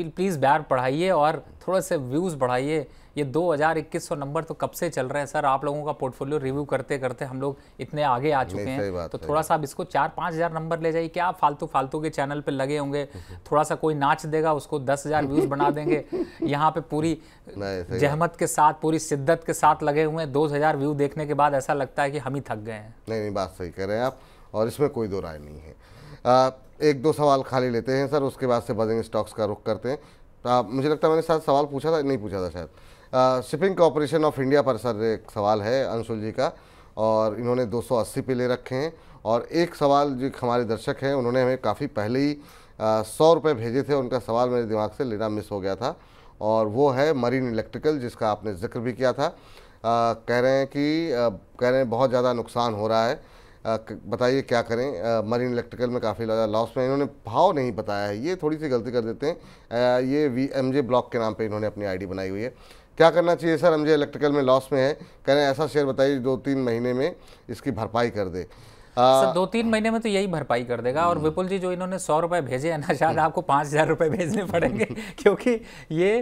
[SPEAKER 2] प्लीज़ बैर पढ़ाइए और थोड़ा से व्यूज़ बढ़ाइए ये 2100 नंबर तो कब से चल रहे हैं सर आप लोगों का पोर्टफोलियो रिव्यू करते करते हम लोग इतने आगे आ चुके हैं तो थोड़ा सा आप इसको चार पाँच हज़ार नंबर ले जाइए क्या फालतू फालतू के चैनल पे लगे होंगे थोड़ा सा कोई नाच देगा उसको दस हज़ार व्यूज़ बना देंगे यहाँ पे पूरी जहमत के साथ पूरी शिद्दत के साथ लगे हुए हैं दो हज़ार व्यू देखने के बाद ऐसा लगता है कि हम ही थक गए हैं
[SPEAKER 1] नहीं नहीं बात सही कह रहे हैं आप और इसमें कोई दो राय नहीं है एक दो सवाल खाली लेते हैं सर उसके बाद से बजेंगे स्टॉक्स का रुख करते हैं तो आप मुझे लगता है मैंने शायद सवाल पूछा था नहीं पूछा था शायद शिपिंग कॉरपोरेशन ऑफ इंडिया पर सर एक सवाल है अंशुल जी का और इन्होंने 280 पे ले रखे हैं और एक सवाल जो हमारे दर्शक हैं उन्होंने हमें काफ़ी पहले ही सौ रुपये भेजे थे उनका सवाल मेरे दिमाग से लेना मिस हो गया था और वो है मरीन इलेक्ट्रिकल जिसका आपने जिक्र भी किया था आ, कह रहे हैं कि आ, कह रहे हैं बहुत ज़्यादा नुकसान हो रहा है बताइए क्या करें मरीन इलेक्ट्रिकल में काफ़ी ज़्यादा लॉस में इन्होंने भाव नहीं बताया है ये थोड़ी सी गलती कर देते हैं ये वी एम जे ब्लॉक के नाम पे इन्होंने अपनी आईडी बनाई हुई है क्या करना चाहिए सर एम जे इलेक्ट्रिकल में लॉस में है कह रहे हैं ऐसा शेयर बताइए दो तीन महीने में इसकी भरपाई कर दे आ, सर दो तीन
[SPEAKER 2] महीने में तो यही भरपाई कर देगा और हम्म। विपुल जी जो इन्होंने सौ रुपये भेजे हैं ना शायद हम्म। आपको पाँच हज़ार रुपये भेजने पड़ेंगे क्योंकि ये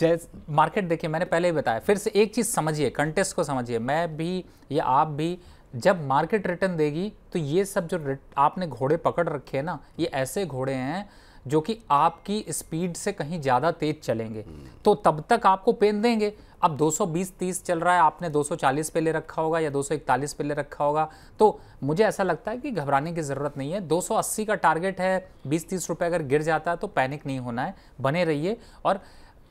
[SPEAKER 2] जैस मार्केट देखिए मैंने पहले ही बताया फिर से एक चीज़ समझिए कंटेस्ट को समझिए मैं भी या आप भी जब मार्केट रिटर्न देगी तो ये सब जो आपने घोड़े पकड़ रखे हैं ना ये ऐसे घोड़े हैं जो कि आपकी स्पीड से कहीं ज़्यादा तेज चलेंगे तो तब तक आपको पेन देंगे अब 220-30 चल रहा है आपने 240 पे ले रखा होगा या 241 पे ले रखा होगा तो मुझे ऐसा लगता है कि घबराने की ज़रूरत नहीं है 280 का टारगेट है 20-30 रुपए अगर गिर जाता है तो पैनिक नहीं होना है बने रहिए और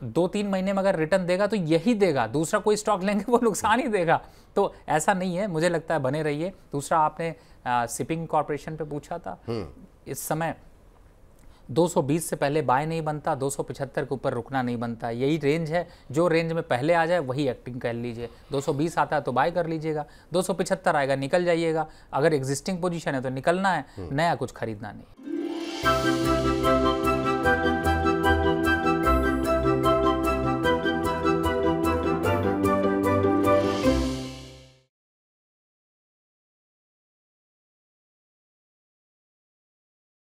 [SPEAKER 2] दो तीन महीने में अगर रिटर्न देगा तो यही देगा दूसरा कोई स्टॉक लेंगे वो नुकसान ही देगा तो ऐसा नहीं है मुझे लगता है बने रहिए दूसरा आपने शिपिंग कॉरपोरेशन पे पूछा था हम्म। इस समय 220 से पहले बाय नहीं बनता 275 के ऊपर रुकना नहीं बनता यही रेंज है जो रेंज में पहले आ जाए वही एक्टिंग कर लीजिए 220 आता है तो बाय कर लीजिएगा 275 आएगा निकल जाइएगा अगर एग्जिस्टिंग पोजीशन है तो निकलना है हम्म। नया कुछ खरीदना नहीं